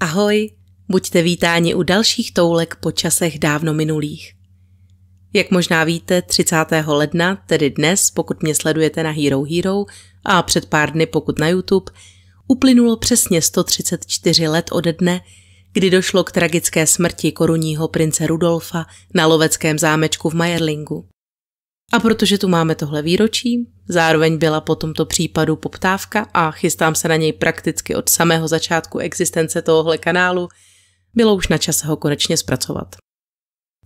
Ahoj, buďte vítáni u dalších toulek po časech dávno minulých. Jak možná víte, 30. ledna, tedy dnes, pokud mě sledujete na Hero Hero a před pár dny, pokud na YouTube, uplynulo přesně 134 let ode dne, kdy došlo k tragické smrti korunního prince Rudolfa na loveckém zámečku v Majerlingu. A protože tu máme tohle výročí, zároveň byla po tomto případu poptávka a chystám se na něj prakticky od samého začátku existence tohohle kanálu, bylo už na čase ho konečně zpracovat.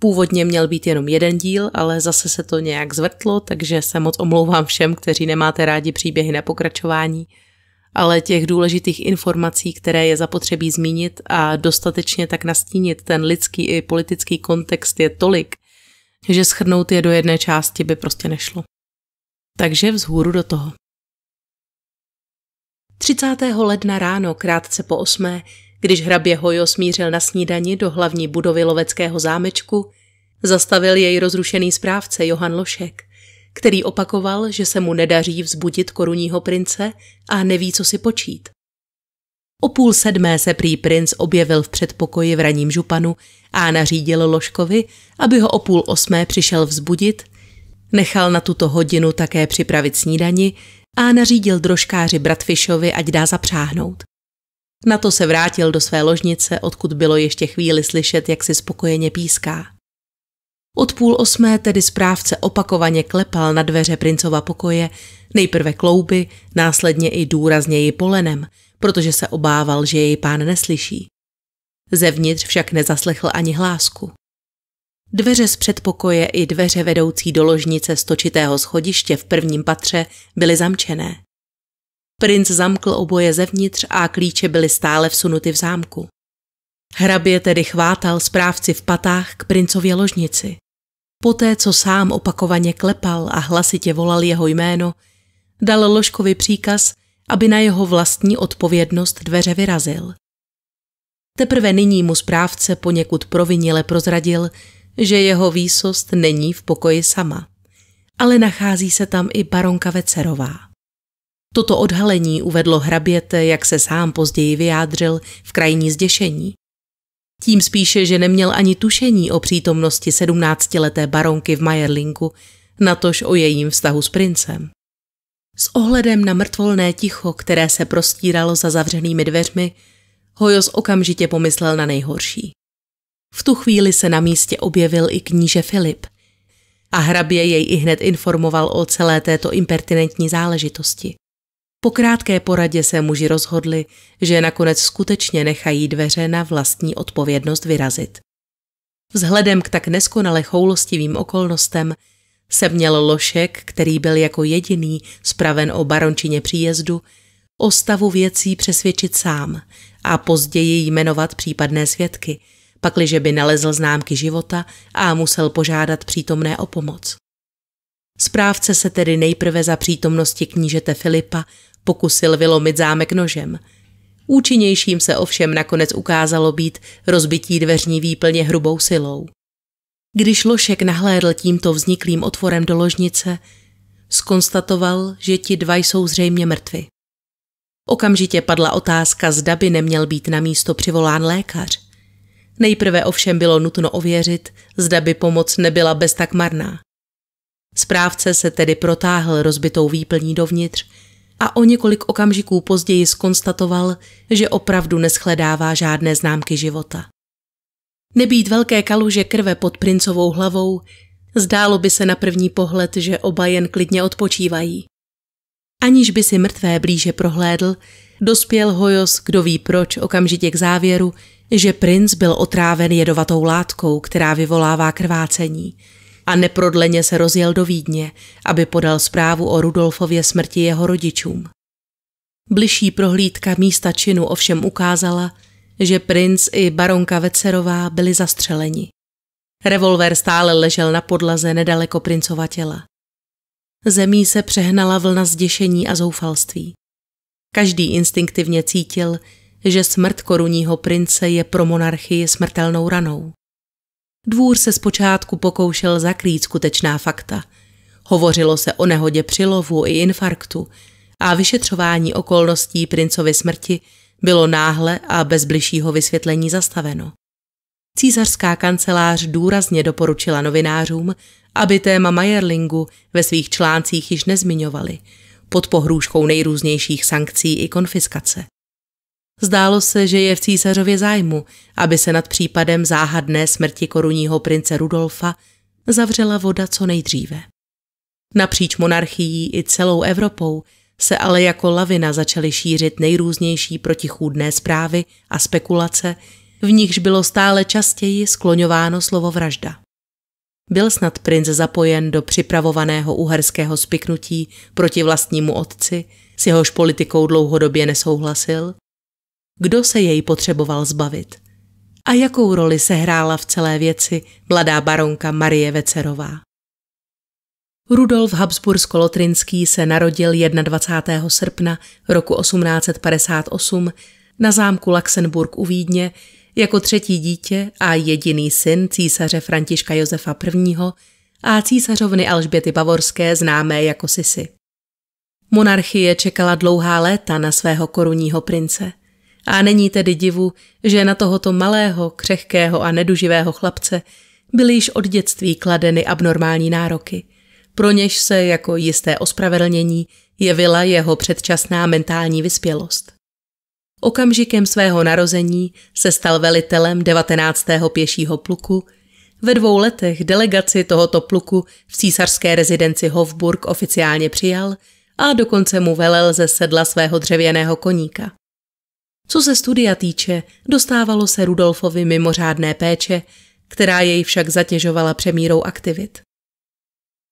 Původně měl být jenom jeden díl, ale zase se to nějak zvrtlo, takže se moc omlouvám všem, kteří nemáte rádi příběhy na pokračování – ale těch důležitých informací, které je zapotřebí zmínit a dostatečně tak nastínit ten lidský i politický kontext je tolik, že schrnout je do jedné části by prostě nešlo. Takže vzhůru do toho. 30. ledna ráno, krátce po osmé, když hrabě Hojo smířil na snídani do hlavní budovy loveckého zámečku, zastavil jej rozrušený správce Johan Lošek – který opakoval, že se mu nedaří vzbudit korunního prince a neví, co si počít. O půl sedmé se prý princ objevil v předpokoji v raním županu a nařídil Ložkovi, aby ho o půl osmé přišel vzbudit, nechal na tuto hodinu také připravit snídani a nařídil drožkáři Bratfišovi, ať dá zapřáhnout. Na to se vrátil do své ložnice, odkud bylo ještě chvíli slyšet, jak si spokojeně píská. Od půl osmé tedy správce opakovaně klepal na dveře princova pokoje, nejprve klouby, následně i důrazněji polenem, protože se obával, že jej pán neslyší. Zevnitř však nezaslechl ani hlásku. Dveře z předpokoje i dveře vedoucí do ložnice stočitého schodiště v prvním patře byly zamčené. Princ zamkl oboje zevnitř a klíče byly stále vsunuty v zámku. Hrabě tedy chvátal správci v patách k princově ložnici. Poté, co sám opakovaně klepal a hlasitě volal jeho jméno, dal Ložkovi příkaz, aby na jeho vlastní odpovědnost dveře vyrazil. Teprve nyní mu správce poněkud provinile prozradil, že jeho výsost není v pokoji sama, ale nachází se tam i baronka Vecerová. Toto odhalení uvedlo hraběte, jak se sám později vyjádřil, v krajní zděšení. Tím spíše, že neměl ani tušení o přítomnosti sedmnáctileté baronky v Majerlinku, natož o jejím vztahu s princem. S ohledem na mrtvolné ticho, které se prostíralo za zavřenými dveřmi, Hojos okamžitě pomyslel na nejhorší. V tu chvíli se na místě objevil i kníže Filip a hrabě jej i hned informoval o celé této impertinentní záležitosti. Po krátké poradě se muži rozhodli, že nakonec skutečně nechají dveře na vlastní odpovědnost vyrazit. Vzhledem k tak neskonale choulostivým okolnostem se měl Lošek, který byl jako jediný spraven o barončině příjezdu, o stavu věcí přesvědčit sám a později jmenovat případné svědky, pakliže by nalezl známky života a musel požádat přítomné o pomoc. Správce se tedy nejprve za přítomnosti knížete Filipa pokusil vylomit zámek nožem. Účinnějším se ovšem nakonec ukázalo být rozbití dveřní výplně hrubou silou. Když Lošek nahlédl tímto vzniklým otvorem do ložnice, skonstatoval, že ti dva jsou zřejmě mrtvi. Okamžitě padla otázka, zda by neměl být na místo přivolán lékař. Nejprve ovšem bylo nutno ověřit, zda by pomoc nebyla bez tak marná. Správce se tedy protáhl rozbitou výplní dovnitř a o několik okamžiků později skonstatoval, že opravdu neschledává žádné známky života. Nebýt velké kaluže krve pod princovou hlavou, zdálo by se na první pohled, že oba jen klidně odpočívají. Aniž by si mrtvé blíže prohlédl, dospěl Hojos, kdo ví proč, okamžitě k závěru, že princ byl otráven jedovatou látkou, která vyvolává krvácení – a neprodleně se rozjel do Vídně, aby podal zprávu o Rudolfově smrti jeho rodičům. Bližší prohlídka místa činu ovšem ukázala, že princ i baronka Vecerová byli zastřeleni. Revolver stále ležel na podlaze nedaleko princova těla. Zemí se přehnala vlna zděšení a zoufalství. Každý instinktivně cítil, že smrt korunního prince je pro monarchii smrtelnou ranou. Dvůr se zpočátku pokoušel zakrýt skutečná fakta. Hovořilo se o nehodě při lovu i infarktu a vyšetřování okolností princovy smrti bylo náhle a bez bližšího vysvětlení zastaveno. Císařská kancelář důrazně doporučila novinářům, aby téma Majerlingu ve svých článcích již nezmiňovali, pod pohrůžkou nejrůznějších sankcí i konfiskace. Zdálo se, že je v císařově zájmu, aby se nad případem záhadné smrti korunního prince Rudolfa zavřela voda co nejdříve. Napříč monarchií i celou Evropou se ale jako lavina začaly šířit nejrůznější protichůdné zprávy a spekulace, v nichž bylo stále častěji skloňováno slovo vražda. Byl snad princ zapojen do připravovaného uherského spiknutí proti vlastnímu otci, s jehož politikou dlouhodobě nesouhlasil kdo se jej potřeboval zbavit. A jakou roli se hrála v celé věci mladá baronka Marie Vecerová. Rudolf Habsbursko-Lotrinský se narodil 21. srpna roku 1858 na zámku Luxemburg u Vídně jako třetí dítě a jediný syn císaře Františka Josefa I. a císařovny Alžběty Bavorské známé jako Sisi. Monarchie čekala dlouhá léta na svého korunního prince. A není tedy divu, že na tohoto malého, křehkého a neduživého chlapce byly již od dětství kladeny abnormální nároky. Pro něž se jako jisté ospravedlnění jevila jeho předčasná mentální vyspělost. Okamžikem svého narození se stal velitelem 19. pěšího pluku, ve dvou letech delegaci tohoto pluku v císařské rezidenci Hofburg oficiálně přijal a dokonce mu velel ze sedla svého dřevěného koníka. Co se studia týče, dostávalo se Rudolfovi mimořádné péče, která jej však zatěžovala přemírou aktivit.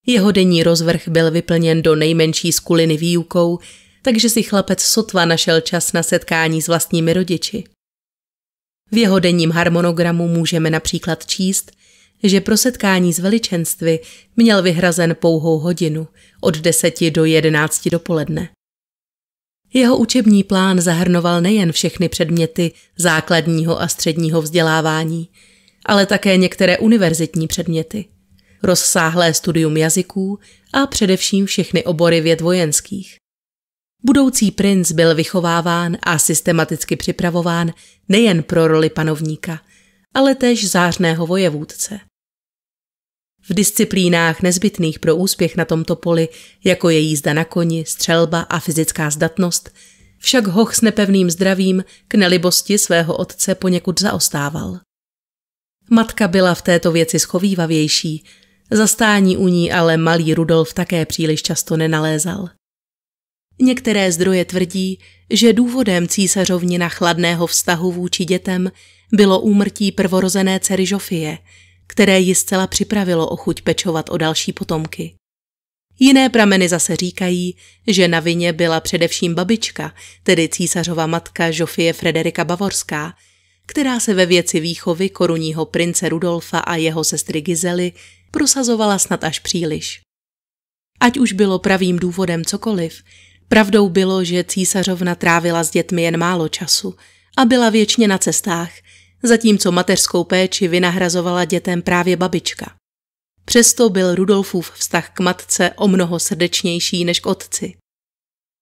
Jeho denní rozvrh byl vyplněn do nejmenší skuliny výukou, takže si chlapec sotva našel čas na setkání s vlastními rodiči. V jeho denním harmonogramu můžeme například číst, že pro setkání s veličenstvy měl vyhrazen pouhou hodinu od 10 do 11 dopoledne. Jeho učební plán zahrnoval nejen všechny předměty základního a středního vzdělávání, ale také některé univerzitní předměty, rozsáhlé studium jazyků a především všechny obory věd vojenských. Budoucí princ byl vychováván a systematicky připravován nejen pro roli panovníka, ale též zářného vojevůdce v disciplínách nezbytných pro úspěch na tomto poli, jako je jízda na koni, střelba a fyzická zdatnost, však Hoch s nepevným zdravím k nelibosti svého otce poněkud zaostával. Matka byla v této věci schovývavější, zastání u ní ale malý Rudolf také příliš často nenalézal. Některé zdroje tvrdí, že důvodem na chladného vztahu vůči dětem bylo úmrtí prvorozené dcery Žofie – které ji zcela připravilo o chuť pečovat o další potomky. Jiné prameny zase říkají, že na vině byla především babička, tedy císařova matka Žofie Frederika Bavorská, která se ve věci výchovy korunního prince Rudolfa a jeho sestry Gizely prosazovala snad až příliš. Ať už bylo pravým důvodem cokoliv, pravdou bylo, že císařovna trávila s dětmi jen málo času a byla věčně na cestách – zatímco mateřskou péči vynahrazovala dětem právě babička. Přesto byl Rudolfův vztah k matce o mnoho srdečnější než k otci.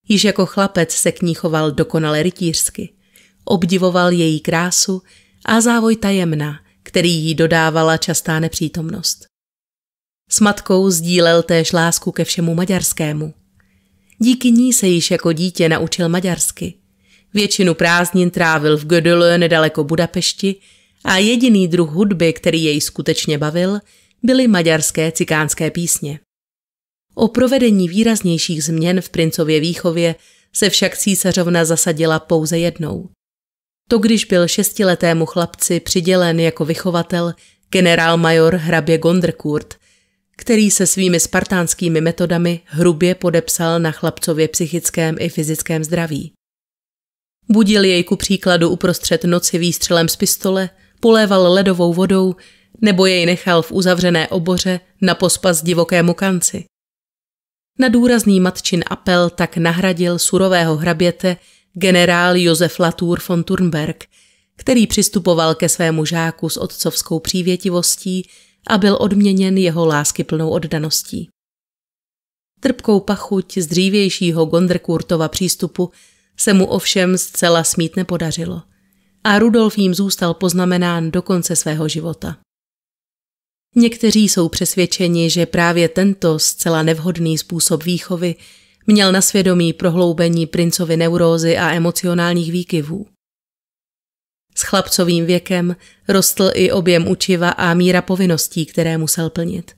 Již jako chlapec se k ní choval dokonale rytířsky. Obdivoval její krásu a závoj tajemna, který jí dodávala častá nepřítomnost. S matkou sdílel též lásku ke všemu maďarskému. Díky ní se již jako dítě naučil maďarsky – Většinu prázdnin trávil v Gödel nedaleko Budapešti a jediný druh hudby, který jej skutečně bavil, byly maďarské cikánské písně. O provedení výraznějších změn v princově výchově se však císařovna zasadila pouze jednou. To, když byl šestiletému chlapci přidělen jako vychovatel generálmajor hrabě Gondrkurt, který se svými spartánskými metodami hrubě podepsal na chlapcově psychickém i fyzickém zdraví. Budil jej ku příkladu uprostřed noci výstřelem z pistole, poléval ledovou vodou nebo jej nechal v uzavřené oboře na pospas divokému kanci. Na důrazný matčin apel tak nahradil surového hraběte generál Josef Latour von Turnberg, který přistupoval ke svému žáku s otcovskou přívětivostí a byl odměněn jeho láskyplnou oddaností. Trpkou pachuť z dřívějšího Gondrkurtova přístupu se mu ovšem zcela smít nepodařilo a Rudolf jim zůstal poznamenán do konce svého života. Někteří jsou přesvědčeni, že právě tento zcela nevhodný způsob výchovy měl na svědomí prohloubení princovy neurózy a emocionálních výkyvů. S chlapcovým věkem rostl i objem učiva a míra povinností, které musel plnit.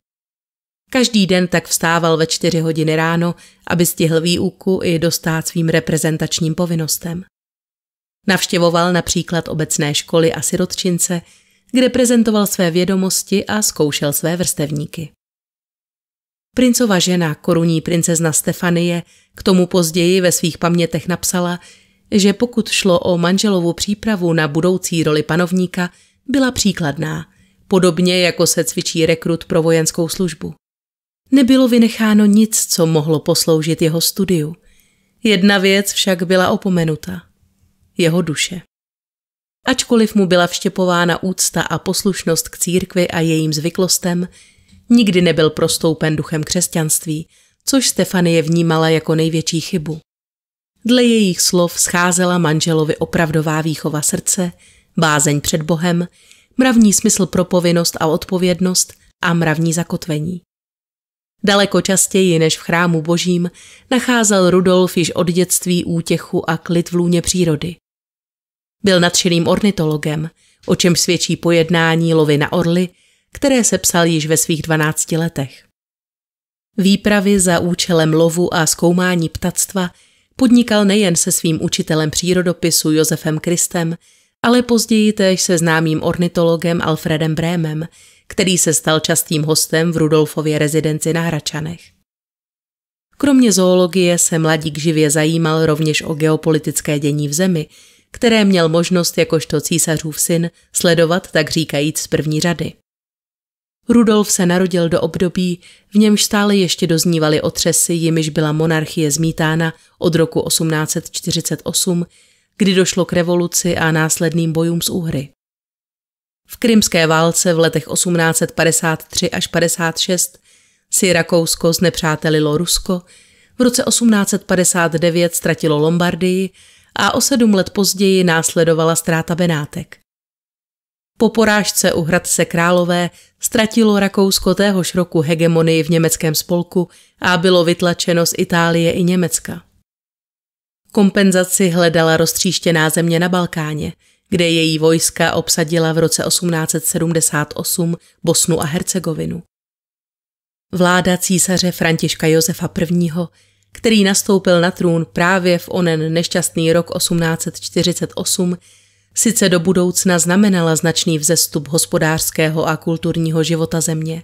Každý den tak vstával ve čtyři hodiny ráno, aby stihl výuku i dostát svým reprezentačním povinnostem. Navštěvoval například obecné školy a sirotčince, kde prezentoval své vědomosti a zkoušel své vrstevníky. Princova žena, korunní princezna Stefanie, k tomu později ve svých pamětech napsala, že pokud šlo o manželovu přípravu na budoucí roli panovníka, byla příkladná, podobně jako se cvičí rekrut pro vojenskou službu. Nebylo vynecháno nic, co mohlo posloužit jeho studiu. Jedna věc však byla opomenuta. Jeho duše. Ačkoliv mu byla vštěpována úcta a poslušnost k církvi a jejím zvyklostem, nikdy nebyl prostoupen duchem křesťanství, což Stefanie vnímala jako největší chybu. Dle jejich slov scházela manželovi opravdová výchova srdce, bázeň před Bohem, mravní smysl pro povinnost a odpovědnost a mravní zakotvení. Daleko častěji než v chrámu božím nacházel Rudolf již od dětství útěchu a klid v lůně přírody. Byl nadšeným ornitologem, o čem svědčí pojednání lovy na orly, které se psal již ve svých 12 letech. Výpravy za účelem lovu a zkoumání ptactva podnikal nejen se svým učitelem přírodopisu Josefem Kristem, ale později též se známým ornitologem Alfredem Brémem, který se stal častým hostem v Rudolfově rezidenci na Hračanech. Kromě zoologie se mladík živě zajímal rovněž o geopolitické dění v zemi, které měl možnost jakožto císařův syn sledovat tak říkajíc z první řady. Rudolf se narodil do období, v němž stále ještě doznívaly otřesy, jimiž byla monarchie zmítána od roku 1848, kdy došlo k revoluci a následným bojům s Uhry. V krymské válce v letech 1853 až 56 si Rakousko znepřátelilo Rusko, v roce 1859 ztratilo Lombardii a o sedm let později následovala ztráta Benátek. Po porážce u Hradce Králové ztratilo Rakousko téhož roku hegemonii v německém spolku a bylo vytlačeno z Itálie i Německa. Kompenzaci hledala roztříštěná země na Balkáně – kde její vojska obsadila v roce 1878 Bosnu a Hercegovinu. Vláda císaře Františka Josefa I., který nastoupil na trůn právě v onen nešťastný rok 1848, sice do budoucna znamenala značný vzestup hospodářského a kulturního života země.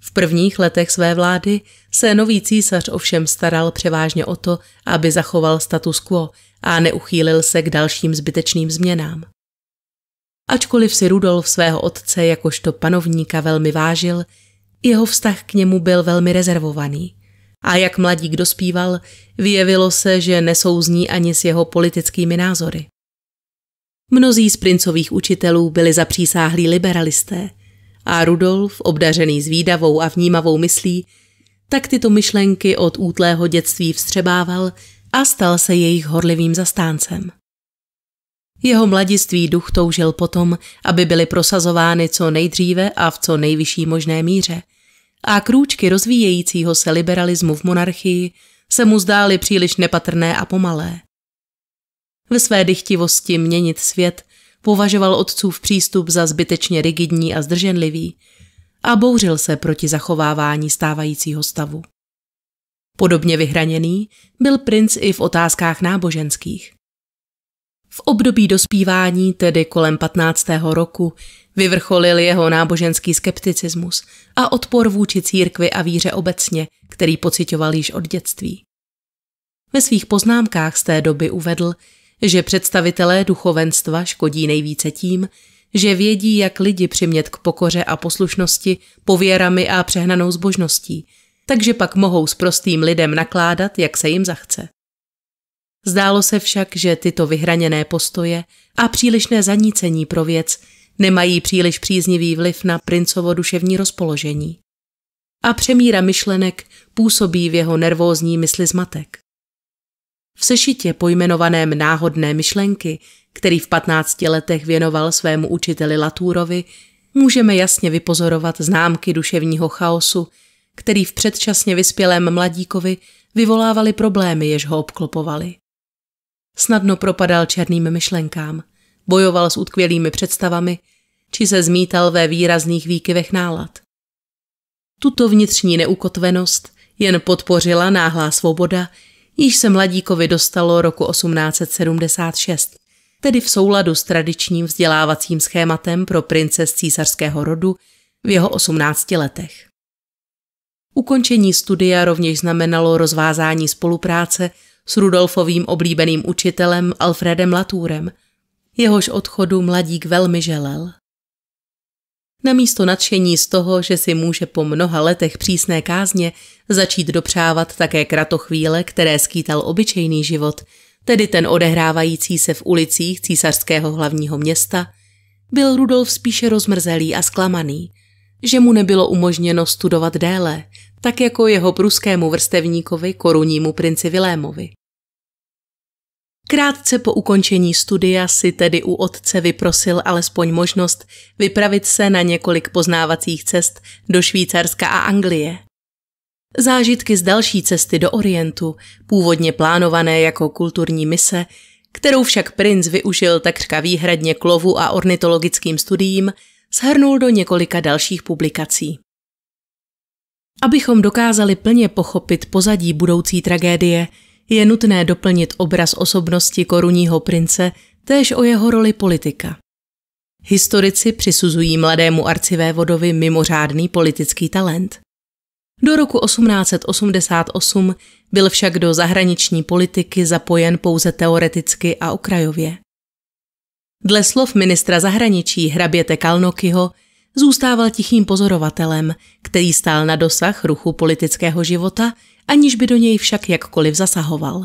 V prvních letech své vlády se nový císař ovšem staral převážně o to, aby zachoval status quo – a neuchýlil se k dalším zbytečným změnám. Ačkoliv si Rudolf svého otce jakožto panovníka velmi vážil, jeho vztah k němu byl velmi rezervovaný. A jak mladík dospíval, vyjevilo se, že nesouzní ani s jeho politickými názory. Mnozí z princových učitelů byli zapřísáhlí liberalisté a Rudolf, obdařený zvídavou a vnímavou myslí, tak tyto myšlenky od útlého dětství vstřebával a stal se jejich horlivým zastáncem. Jeho mladiství duch toužil potom, aby byly prosazovány co nejdříve a v co nejvyšší možné míře. A krůčky rozvíjejícího se liberalismu v monarchii se mu zdály příliš nepatrné a pomalé. Ve své dychtivosti měnit svět považoval otcův přístup za zbytečně rigidní a zdrženlivý a bouřil se proti zachovávání stávajícího stavu. Podobně vyhraněný byl princ i v otázkách náboženských. V období dospívání, tedy kolem 15. roku, vyvrcholil jeho náboženský skepticismus a odpor vůči církvi a víře obecně, který pocitoval již od dětství. Ve svých poznámkách z té doby uvedl, že představitelé duchovenstva škodí nejvíce tím, že vědí, jak lidi přimět k pokoře a poslušnosti pověrami a přehnanou zbožností – takže pak mohou s prostým lidem nakládat, jak se jim zachce. Zdálo se však, že tyto vyhraněné postoje a přílišné zanícení pro věc nemají příliš příznivý vliv na princovo duševní rozpoložení. A přemíra myšlenek působí v jeho nervózní mysli zmatek. V sešitě pojmenovaném Náhodné myšlenky, který v 15 letech věnoval svému učiteli Latúrovi, můžeme jasně vypozorovat známky duševního chaosu, který v předčasně vyspělém mladíkovi vyvolávali problémy, jež ho obklopovali. Snadno propadal černým myšlenkám, bojoval s utkvělými představami či se zmítal ve výrazných výkyvech nálad. Tuto vnitřní neukotvenost jen podpořila náhlá svoboda, již se mladíkovi dostalo roku 1876, tedy v souladu s tradičním vzdělávacím schématem pro z císařského rodu v jeho 18 letech. Ukončení studia rovněž znamenalo rozvázání spolupráce s Rudolfovým oblíbeným učitelem Alfredem Latúrem. Jehož odchodu mladík velmi želel. Namísto nadšení z toho, že si může po mnoha letech přísné kázně začít dopřávat také kratochvíle, které skýtal obyčejný život, tedy ten odehrávající se v ulicích císařského hlavního města, byl Rudolf spíše rozmrzelý a zklamaný, že mu nebylo umožněno studovat déle – tak jako jeho pruskému vrstevníkovi korunnímu princi Vilémovi. Krátce po ukončení studia si tedy u otce vyprosil alespoň možnost vypravit se na několik poznávacích cest do Švýcarska a Anglie. Zážitky z další cesty do Orientu, původně plánované jako kulturní mise, kterou však princ využil takřka výhradně k lovu a ornitologickým studiím, shrnul do několika dalších publikací. Abychom dokázali plně pochopit pozadí budoucí tragédie, je nutné doplnit obraz osobnosti korunního prince též o jeho roli politika. Historici přisuzují mladému arcivévodovi mimořádný politický talent. Do roku 1888 byl však do zahraniční politiky zapojen pouze teoreticky a okrajově. Dle slov ministra zahraničí hraběte Kalnokyho zůstával tichým pozorovatelem, který stál na dosah ruchu politického života, aniž by do něj však jakkoliv zasahoval.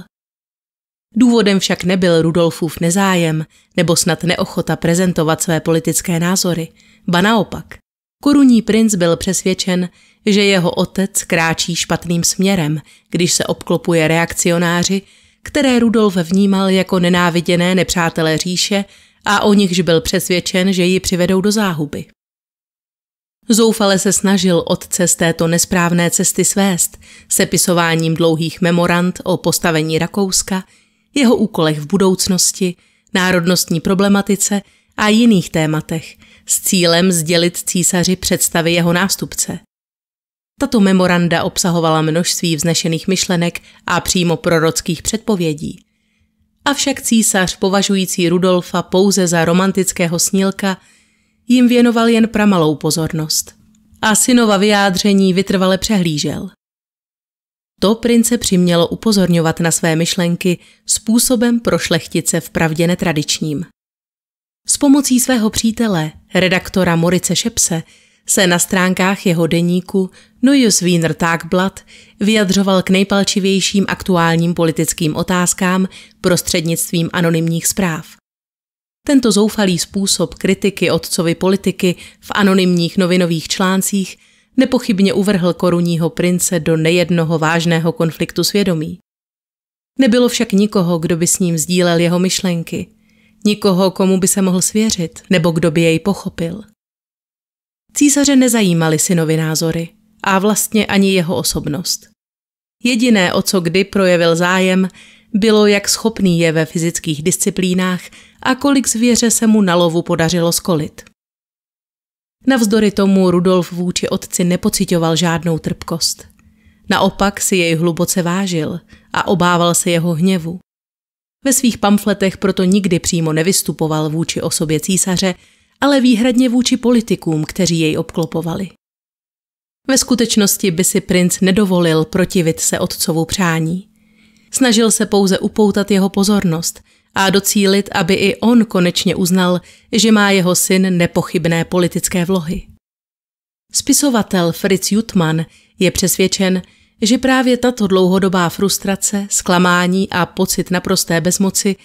Důvodem však nebyl Rudolfův nezájem nebo snad neochota prezentovat své politické názory, ba naopak. Korunní princ byl přesvědčen, že jeho otec kráčí špatným směrem, když se obklopuje reakcionáři, které Rudolf vnímal jako nenáviděné nepřátelé říše a o nichž byl přesvědčen, že ji přivedou do záhuby. Zoufale se snažil otce z této nesprávné cesty svést, sepisováním dlouhých memorand o postavení Rakouska, jeho úkolech v budoucnosti, národnostní problematice a jiných tématech s cílem sdělit císaři představy jeho nástupce. Tato memoranda obsahovala množství vznešených myšlenek a přímo prorockých předpovědí. Avšak císař považující Rudolfa pouze za romantického snílka – jim věnoval jen pramalou pozornost a synova vyjádření vytrvale přehlížel. To prince přimělo upozorňovat na své myšlenky způsobem prošlechtice v pravdě netradičním. S pomocí svého přítele, redaktora Morice Šepse, se na stránkách jeho deníku Neues Wiener Tagblatt vyjadřoval k nejpalčivějším aktuálním politickým otázkám prostřednictvím anonymních zpráv. Tento zoufalý způsob kritiky otcovi politiky v anonymních novinových článcích nepochybně uvrhl korunního prince do nejednoho vážného konfliktu svědomí. Nebylo však nikoho, kdo by s ním sdílel jeho myšlenky, nikoho, komu by se mohl svěřit, nebo kdo by jej pochopil. Císaře nezajímaly synovi názory a vlastně ani jeho osobnost. Jediné, o co kdy projevil zájem, bylo, jak schopný je ve fyzických disciplínách a kolik zvěře se mu na lovu podařilo skolit. Navzdory tomu Rudolf vůči otci nepocitoval žádnou trpkost. Naopak si jej hluboce vážil a obával se jeho hněvu. Ve svých pamfletech proto nikdy přímo nevystupoval vůči osobě císaře, ale výhradně vůči politikům, kteří jej obklopovali. Ve skutečnosti by si princ nedovolil protivit se otcovu přání. Snažil se pouze upoutat jeho pozornost a docílit, aby i on konečně uznal, že má jeho syn nepochybné politické vlohy. Spisovatel Fritz Jutman je přesvědčen, že právě tato dlouhodobá frustrace, zklamání a pocit naprosté bezmoci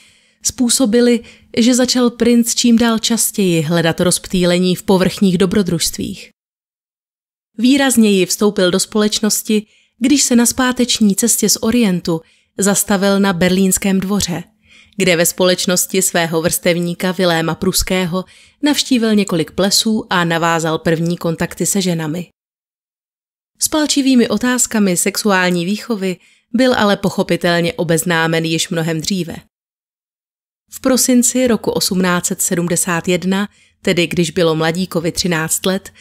způsobili, že začal princ čím dál častěji hledat rozptýlení v povrchních dobrodružstvích. Výrazněji vstoupil do společnosti, když se na zpáteční cestě z Orientu zastavil na berlínském dvoře, kde ve společnosti svého vrstevníka Viléma Pruského navštívil několik plesů a navázal první kontakty se ženami. S palčivými otázkami sexuální výchovy byl ale pochopitelně obeznámen již mnohem dříve. V prosinci roku 1871, tedy když bylo mladíkovi 13 let,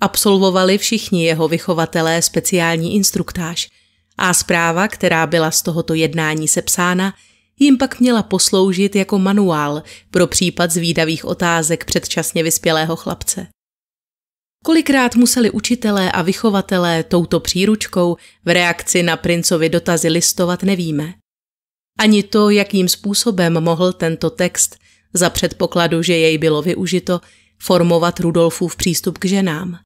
absolvovali všichni jeho vychovatelé speciální instruktáž – a zpráva, která byla z tohoto jednání sepsána, jim pak měla posloužit jako manuál pro případ zvídavých otázek předčasně vyspělého chlapce. Kolikrát museli učitelé a vychovatelé touto příručkou v reakci na princovi dotazy listovat nevíme. Ani to, jakým způsobem mohl tento text, za předpokladu, že jej bylo využito, formovat Rudolfův přístup k ženám.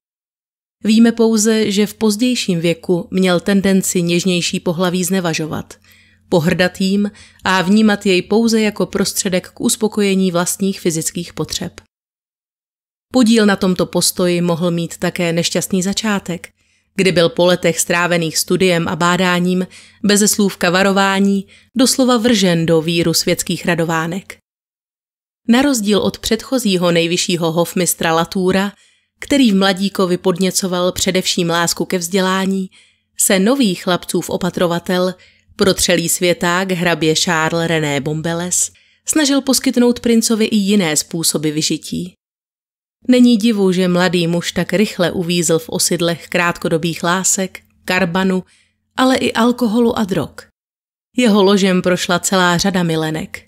Víme pouze, že v pozdějším věku měl tendenci něžnější pohlaví znevažovat, pohrdat jim a vnímat jej pouze jako prostředek k uspokojení vlastních fyzických potřeb. Podíl na tomto postoji mohl mít také nešťastný začátek, kdy byl po letech strávených studiem a bádáním, bez slůvka varování, doslova vržen do víru světských radovánek. Na rozdíl od předchozího nejvyššího hofmistra Latúra který v mladíkovi podněcoval především lásku ke vzdělání, se nový chlapcův opatrovatel, protřelý světák hrabě Charles René Bombeles, snažil poskytnout princovi i jiné způsoby vyžití. Není divu, že mladý muž tak rychle uvízl v osidlech krátkodobých lásek, karbanu, ale i alkoholu a drog. Jeho ložem prošla celá řada milenek.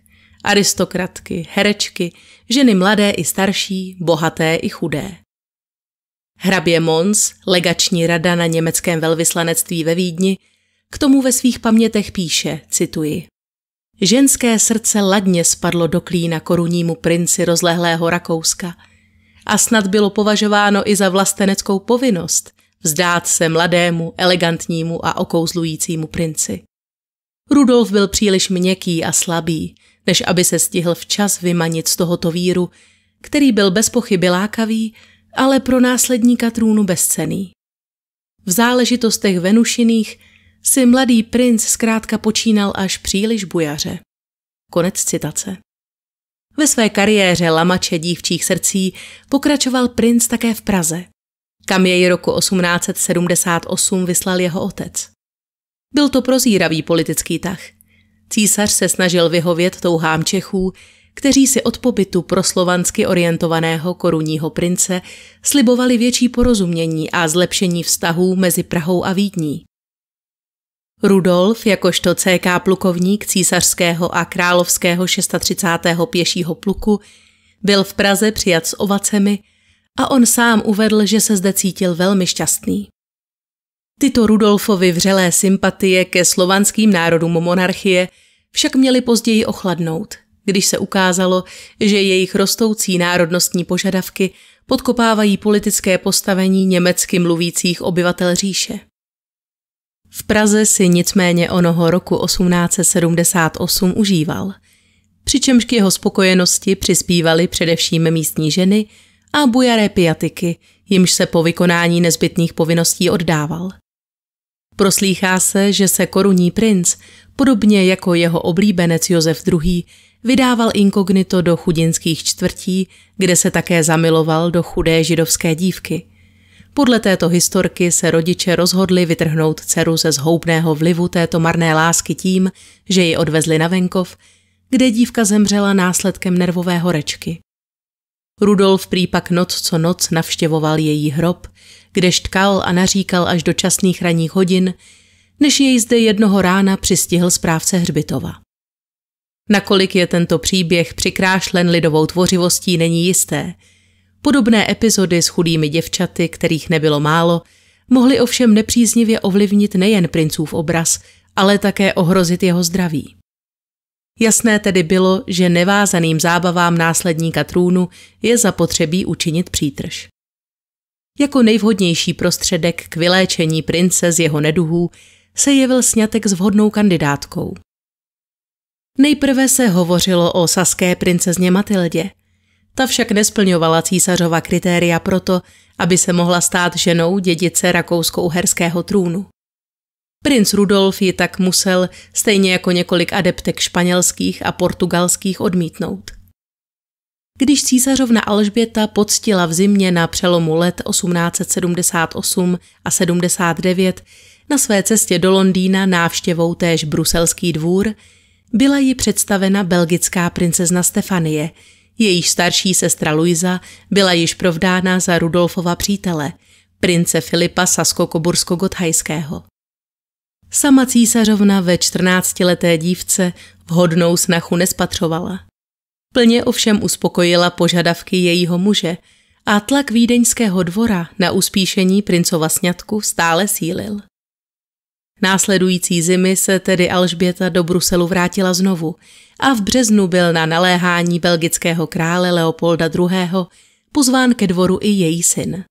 Aristokratky, herečky, ženy mladé i starší, bohaté i chudé. Hrabě Mons, legační rada na německém velvyslanectví ve Vídni, k tomu ve svých pamětech píše, cituji. Ženské srdce ladně spadlo do klína korunnímu princi rozlehlého Rakouska a snad bylo považováno i za vlasteneckou povinnost vzdát se mladému, elegantnímu a okouzlujícímu princi. Rudolf byl příliš měkký a slabý, než aby se stihl včas vymanit z tohoto víru, který byl bez pochyby lákavý, ale pro následníka trůnu bezcený. V záležitostech Venušiných si mladý princ zkrátka počínal až příliš bujaře. Konec citace. Ve své kariéře lamače dívčích srdcí pokračoval princ také v Praze, kam jej roku 1878 vyslal jeho otec. Byl to prozíravý politický tah. Císař se snažil vyhovět touhám Čechů, kteří si od pobytu pro slovansky orientovaného korunního prince slibovali větší porozumění a zlepšení vztahů mezi Prahou a Vídní. Rudolf jakožto CK plukovník císařského a královského 36. pěšího pluku byl v Praze přijat s ovacemi a on sám uvedl, že se zde cítil velmi šťastný. Tyto Rudolfovi vřelé sympatie ke slovanským národům monarchie však měly později ochladnout – když se ukázalo, že jejich rostoucí národnostní požadavky podkopávají politické postavení německy mluvících obyvatel říše. V Praze si nicméně onoho roku 1878 užíval, přičemž k jeho spokojenosti přispívaly především místní ženy a bujaré piatiky, jimž se po vykonání nezbytných povinností oddával. Proslýchá se, že se korunní princ, podobně jako jeho oblíbenec Josef II., vydával inkognito do chudinských čtvrtí, kde se také zamiloval do chudé židovské dívky. Podle této historky se rodiče rozhodli vytrhnout dceru ze zhoubného vlivu této marné lásky tím, že ji odvezli na venkov, kde dívka zemřela následkem nervové horečky. Rudolf prýpak noc co noc navštěvoval její hrob, kde štkal a naříkal až do časných ranních hodin, než jej zde jednoho rána přistihl správce Hřbitova. Nakolik je tento příběh přikrášlen lidovou tvořivostí, není jisté. Podobné epizody s chudými děvčaty, kterých nebylo málo, mohly ovšem nepříznivě ovlivnit nejen princův obraz, ale také ohrozit jeho zdraví. Jasné tedy bylo, že nevázaným zábavám následníka trůnu je zapotřebí učinit přítrž. Jako nejvhodnější prostředek k vyléčení prince z jeho neduhů se jevil snětek s vhodnou kandidátkou – Nejprve se hovořilo o saské princezně Matildě. Ta však nesplňovala císařova kritéria proto, aby se mohla stát ženou dědice rakousko-uherského trůnu. Princ Rudolf ji tak musel, stejně jako několik adeptek španělských a portugalských, odmítnout. Když císařovna Alžběta poctila v zimě na přelomu let 1878 a 79 na své cestě do Londýna návštěvou též bruselský dvůr, byla ji představena belgická princezna Stefanie, jejíž starší sestra Luisa byla již provdána za Rudolfova přítele, prince Filipa Sasko-Kobursko-Gothajského. Sama císařovna ve čtrnáctileté dívce vhodnou snachu nespatřovala. Plně ovšem uspokojila požadavky jejího muže a tlak vídeňského dvora na uspíšení princova sňatku stále sílil. Následující zimy se tedy Alžběta do Bruselu vrátila znovu a v březnu byl na naléhání belgického krále Leopolda II. pozván ke dvoru i její syn.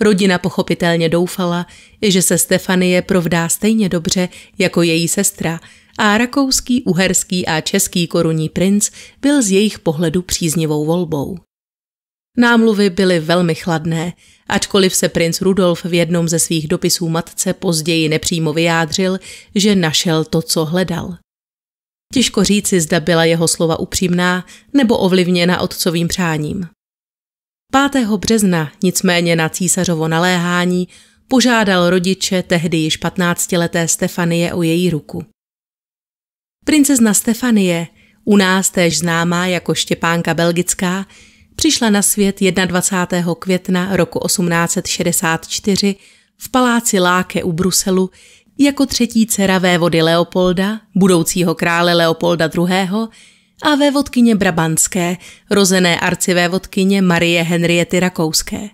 Rodina pochopitelně doufala, že se Stefanie provdá stejně dobře jako její sestra a rakouský, uherský a český korunní princ byl z jejich pohledu příznivou volbou. Námluvy byly velmi chladné, ačkoliv se princ Rudolf v jednom ze svých dopisů matce později nepřímo vyjádřil, že našel to, co hledal. Těžko říci, zda byla jeho slova upřímná nebo ovlivněna otcovým přáním. 5. března nicméně na císařovo naléhání požádal rodiče tehdy již 15-leté Stefanie o její ruku. Princezna Stefanie, u nás též známá jako Štěpánka Belgická, přišla na svět 21. května roku 1864 v paláci Láke u Bruselu jako třetí dcera vévody Leopolda, budoucího krále Leopolda II. a vévodkyně Brabantské, rozené arcivévodkyně Marie Henriety Rakouské.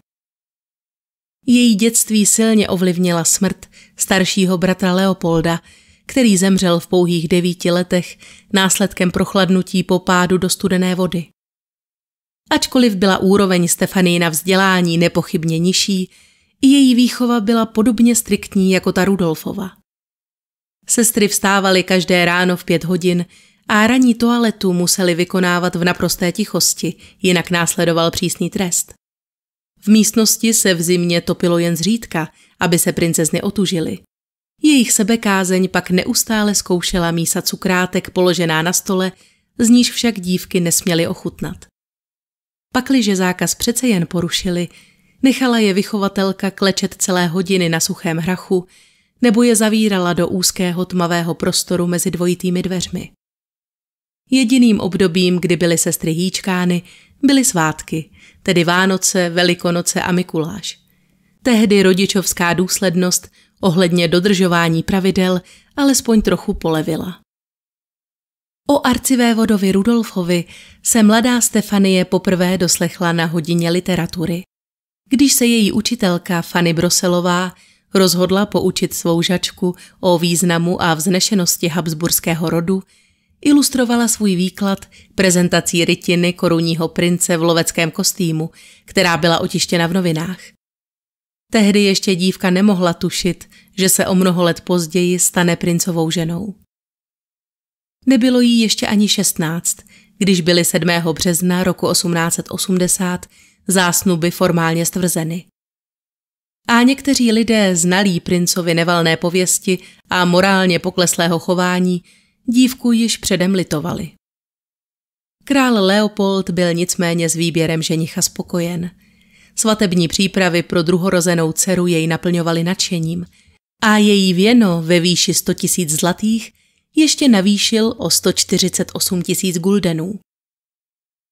Její dětství silně ovlivnila smrt staršího bratra Leopolda, který zemřel v pouhých devíti letech následkem prochladnutí po pádu do studené vody. Ačkoliv byla úroveň Stefanie na vzdělání nepochybně nižší, i její výchova byla podobně striktní jako ta Rudolfova. Sestry vstávaly každé ráno v pět hodin a ranní toaletu museli vykonávat v naprosté tichosti, jinak následoval přísný trest. V místnosti se v zimě topilo jen zřídka, aby se princezny otužily. Jejich sebekázeň pak neustále zkoušela mísa cukrátek položená na stole, z níž však dívky nesměly ochutnat. Pakliže zákaz přece jen porušili, nechala je vychovatelka klečet celé hodiny na suchém hrachu nebo je zavírala do úzkého tmavého prostoru mezi dvojitými dveřmi. Jediným obdobím, kdy byly sestry hýčkány, byly svátky, tedy Vánoce, Velikonoce a Mikuláš. Tehdy rodičovská důslednost ohledně dodržování pravidel alespoň trochu polevila. O arcivévodovi Rudolfovi se mladá Stefanie poprvé doslechla na hodině literatury. Když se její učitelka Fanny Broselová rozhodla poučit svou žačku o významu a vznešenosti habsburského rodu, ilustrovala svůj výklad prezentací rytiny korunního prince v loveckém kostýmu, která byla otištěna v novinách. Tehdy ještě dívka nemohla tušit, že se o mnoho let později stane princovou ženou. Nebylo jí ještě ani 16, když byly 7. března roku 1880 zásnuby formálně stvrzeny. A někteří lidé znalí princovi nevalné pověsti a morálně pokleslého chování dívku již předem litovali. Král Leopold byl nicméně s výběrem ženicha spokojen. Svatební přípravy pro druhorozenou dceru jej naplňovaly nadšením a její věno ve výši 100 tisíc zlatých – ještě navýšil o 148 tisíc guldenů.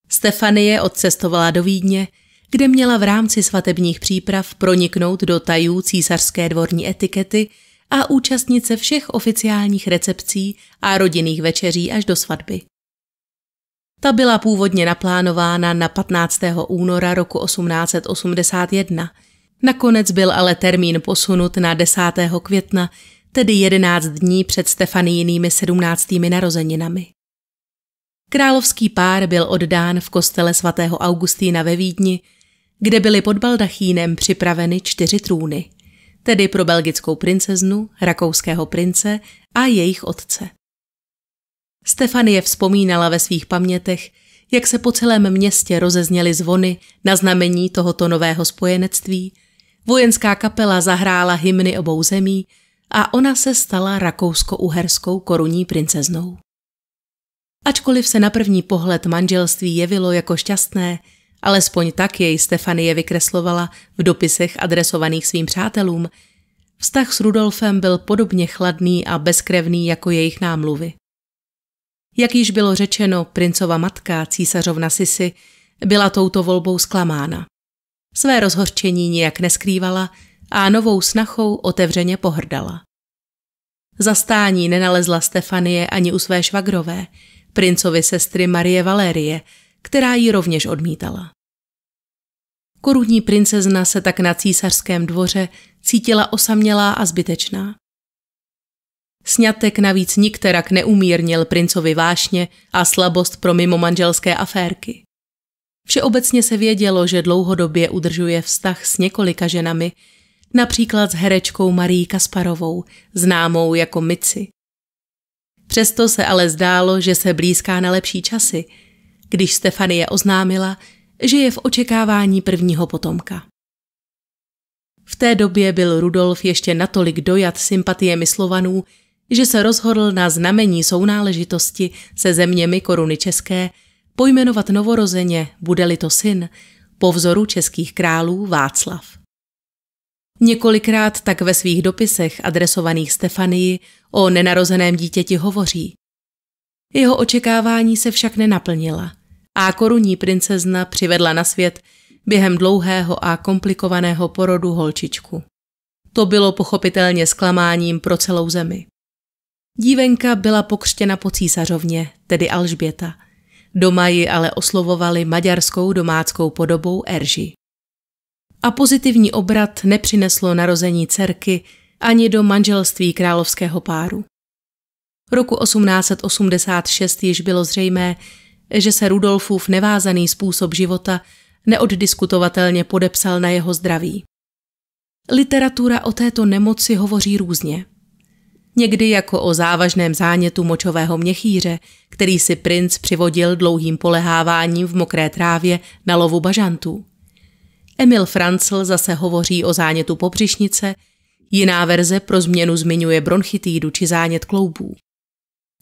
Stefanie odcestovala do Vídně, kde měla v rámci svatebních příprav proniknout do tajů císařské dvorní etikety a účastnit se všech oficiálních recepcí a rodinných večeří až do svatby. Ta byla původně naplánována na 15. února roku 1881. Nakonec byl ale termín posunut na 10. května, tedy 11 dní před Stefanijinými 17. narozeninami. Královský pár byl oddán v kostele svatého Augustína ve Vídni, kde byly pod baldachínem připraveny čtyři trůny, tedy pro belgickou princeznu, rakouského prince a jejich otce. Stefanie vzpomínala ve svých pamětech, jak se po celém městě rozezněly zvony na znamení tohoto nového spojenectví, vojenská kapela zahrála hymny obou zemí a ona se stala rakousko-uherskou korunní princeznou. Ačkoliv se na první pohled manželství jevilo jako šťastné, alespoň tak jej Stefanie vykreslovala v dopisech adresovaných svým přátelům, vztah s Rudolfem byl podobně chladný a bezkrevný jako jejich námluvy. Jak již bylo řečeno, princova matka, císařovna Sisi, byla touto volbou zklamána. Své rozhořčení nijak neskrývala a novou snachou otevřeně pohrdala. Zastání nenalezla Stefanie ani u své švagrové, princovi sestry Marie Valérie, která ji rovněž odmítala. Korunní princezna se tak na císařském dvoře cítila osamělá a zbytečná. Sňatek navíc nikterak neumírnil princovi vášně a slabost pro manželské aférky. Všeobecně se vědělo, že dlouhodobě udržuje vztah s několika ženami, například s herečkou Marí Kasparovou, známou jako Mici. Přesto se ale zdálo, že se blízká na lepší časy, když Stefanie oznámila, že je v očekávání prvního potomka. V té době byl Rudolf ještě natolik dojat sympatiemi Slovanů, že se rozhodl na znamení sounáležitosti se zeměmi koruny české pojmenovat novorozeně, bude-li to syn, po vzoru českých králů Václav. Několikrát tak ve svých dopisech adresovaných Stefanii o nenarozeném dítěti hovoří. Jeho očekávání se však nenaplnila a korunní princezna přivedla na svět během dlouhého a komplikovaného porodu holčičku. To bylo pochopitelně zklamáním pro celou zemi. Dívenka byla pokřtěna po císařovně, tedy Alžběta. Doma ji ale oslovovali maďarskou domáckou podobou Erži a pozitivní obrat nepřineslo narození dcerky ani do manželství královského páru. Roku 1886 již bylo zřejmé, že se Rudolfův nevázaný způsob života neoddiskutovatelně podepsal na jeho zdraví. Literatura o této nemoci hovoří různě. Někdy jako o závažném zánětu močového měchýře, který si princ přivodil dlouhým poleháváním v mokré trávě na lovu bažantů. Emil Francl zase hovoří o zánětu pobřišnice, jiná verze pro změnu zmiňuje bronchitídu či zánět kloubů.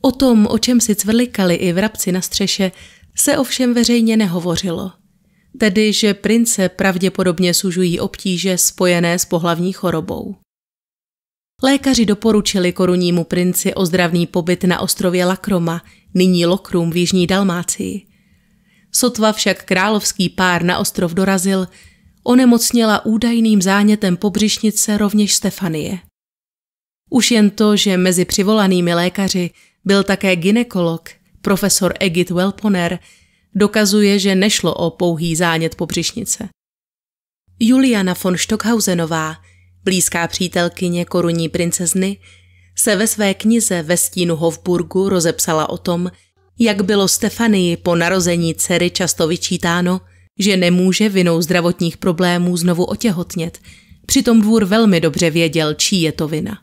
O tom, o čem si cvrlikali i vrabci na střeše, se ovšem veřejně nehovořilo. Tedy, že prince pravděpodobně sužují obtíže spojené s pohlavní chorobou. Lékaři doporučili korunnímu princi ozdravný pobyt na ostrově Lakroma, nyní Lokrum v jižní Dalmácii. Sotva však královský pár na ostrov dorazil, onemocněla údajným zánětem pobřišnice rovněž Stefanie. Už jen to, že mezi přivolanými lékaři byl také ginekolog, profesor Egit Welponer, dokazuje, že nešlo o pouhý zánět pobřišnice. Juliana von Stockhausenová, blízká přítelkyně korunní princezny, se ve své knize Ve stínu Hofburgu rozepsala o tom, jak bylo Stefanii po narození dcery často vyčítáno, že nemůže vinou zdravotních problémů znovu otěhotnět. Přitom dvůr velmi dobře věděl, čí je to vina.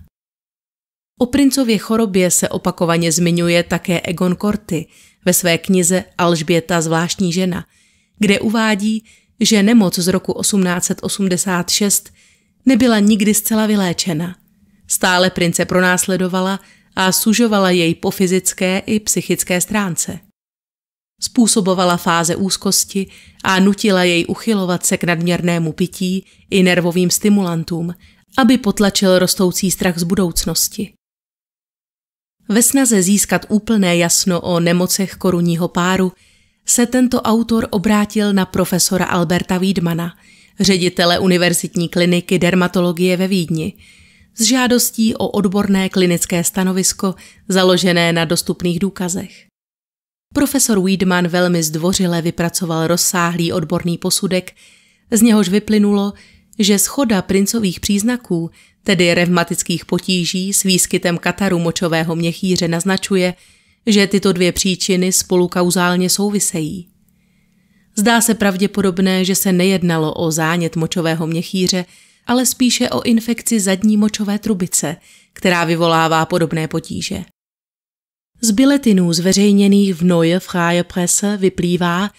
O princově chorobě se opakovaně zmiňuje také Egon Korty ve své knize Alžběta zvláštní žena, kde uvádí, že nemoc z roku 1886 nebyla nikdy zcela vyléčena. Stále prince pronásledovala a sužovala jej po fyzické i psychické stránce. Způsobovala fáze úzkosti a nutila jej uchylovat se k nadměrnému pití i nervovým stimulantům, aby potlačil rostoucí strach z budoucnosti. Ve snaze získat úplné jasno o nemocech korunního páru se tento autor obrátil na profesora Alberta Wiedmana, ředitele univerzitní kliniky dermatologie ve Vídni, s žádostí o odborné klinické stanovisko založené na dostupných důkazech. Profesor Weedman velmi zdvořile vypracoval rozsáhlý odborný posudek, z něhož vyplynulo, že schoda princových příznaků, tedy revmatických potíží s výskytem kataru močového měchýře naznačuje, že tyto dvě příčiny spolu kauzálně souvisejí. Zdá se pravděpodobné, že se nejednalo o zánět močového měchýře, ale spíše o infekci zadní močové trubice, která vyvolává podobné potíže. Z biletinů zveřejněných v Neue Freie Presse vyplývá,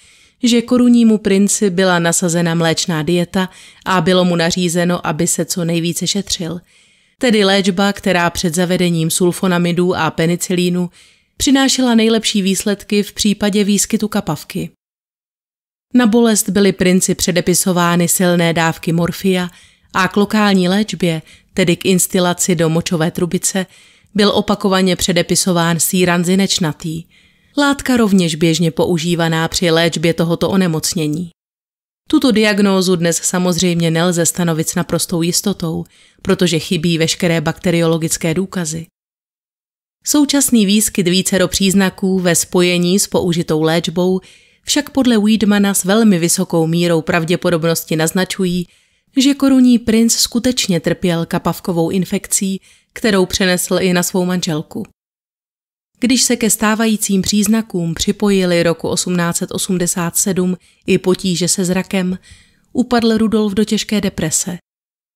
že korunnímu princi byla nasazena mléčná dieta a bylo mu nařízeno, aby se co nejvíce šetřil. Tedy léčba, která před zavedením sulfonamidů a penicilínu přinášela nejlepší výsledky v případě výskytu kapavky. Na bolest byly princi předepisovány silné dávky morfia a k lokální léčbě, tedy k instilaci do močové trubice, byl opakovaně předepisován síran zinečnatý, látka rovněž běžně používaná při léčbě tohoto onemocnění. Tuto diagnózu dnes samozřejmě nelze stanovit s naprostou jistotou, protože chybí veškeré bakteriologické důkazy. Současný výskyt vícero příznaků ve spojení s použitou léčbou však podle Weedmana s velmi vysokou mírou pravděpodobnosti naznačují, že korunní princ skutečně trpěl kapavkovou infekcí, kterou přenesl i na svou manželku. Když se ke stávajícím příznakům připojili roku 1887 i potíže se zrakem, upadl Rudolf do těžké deprese.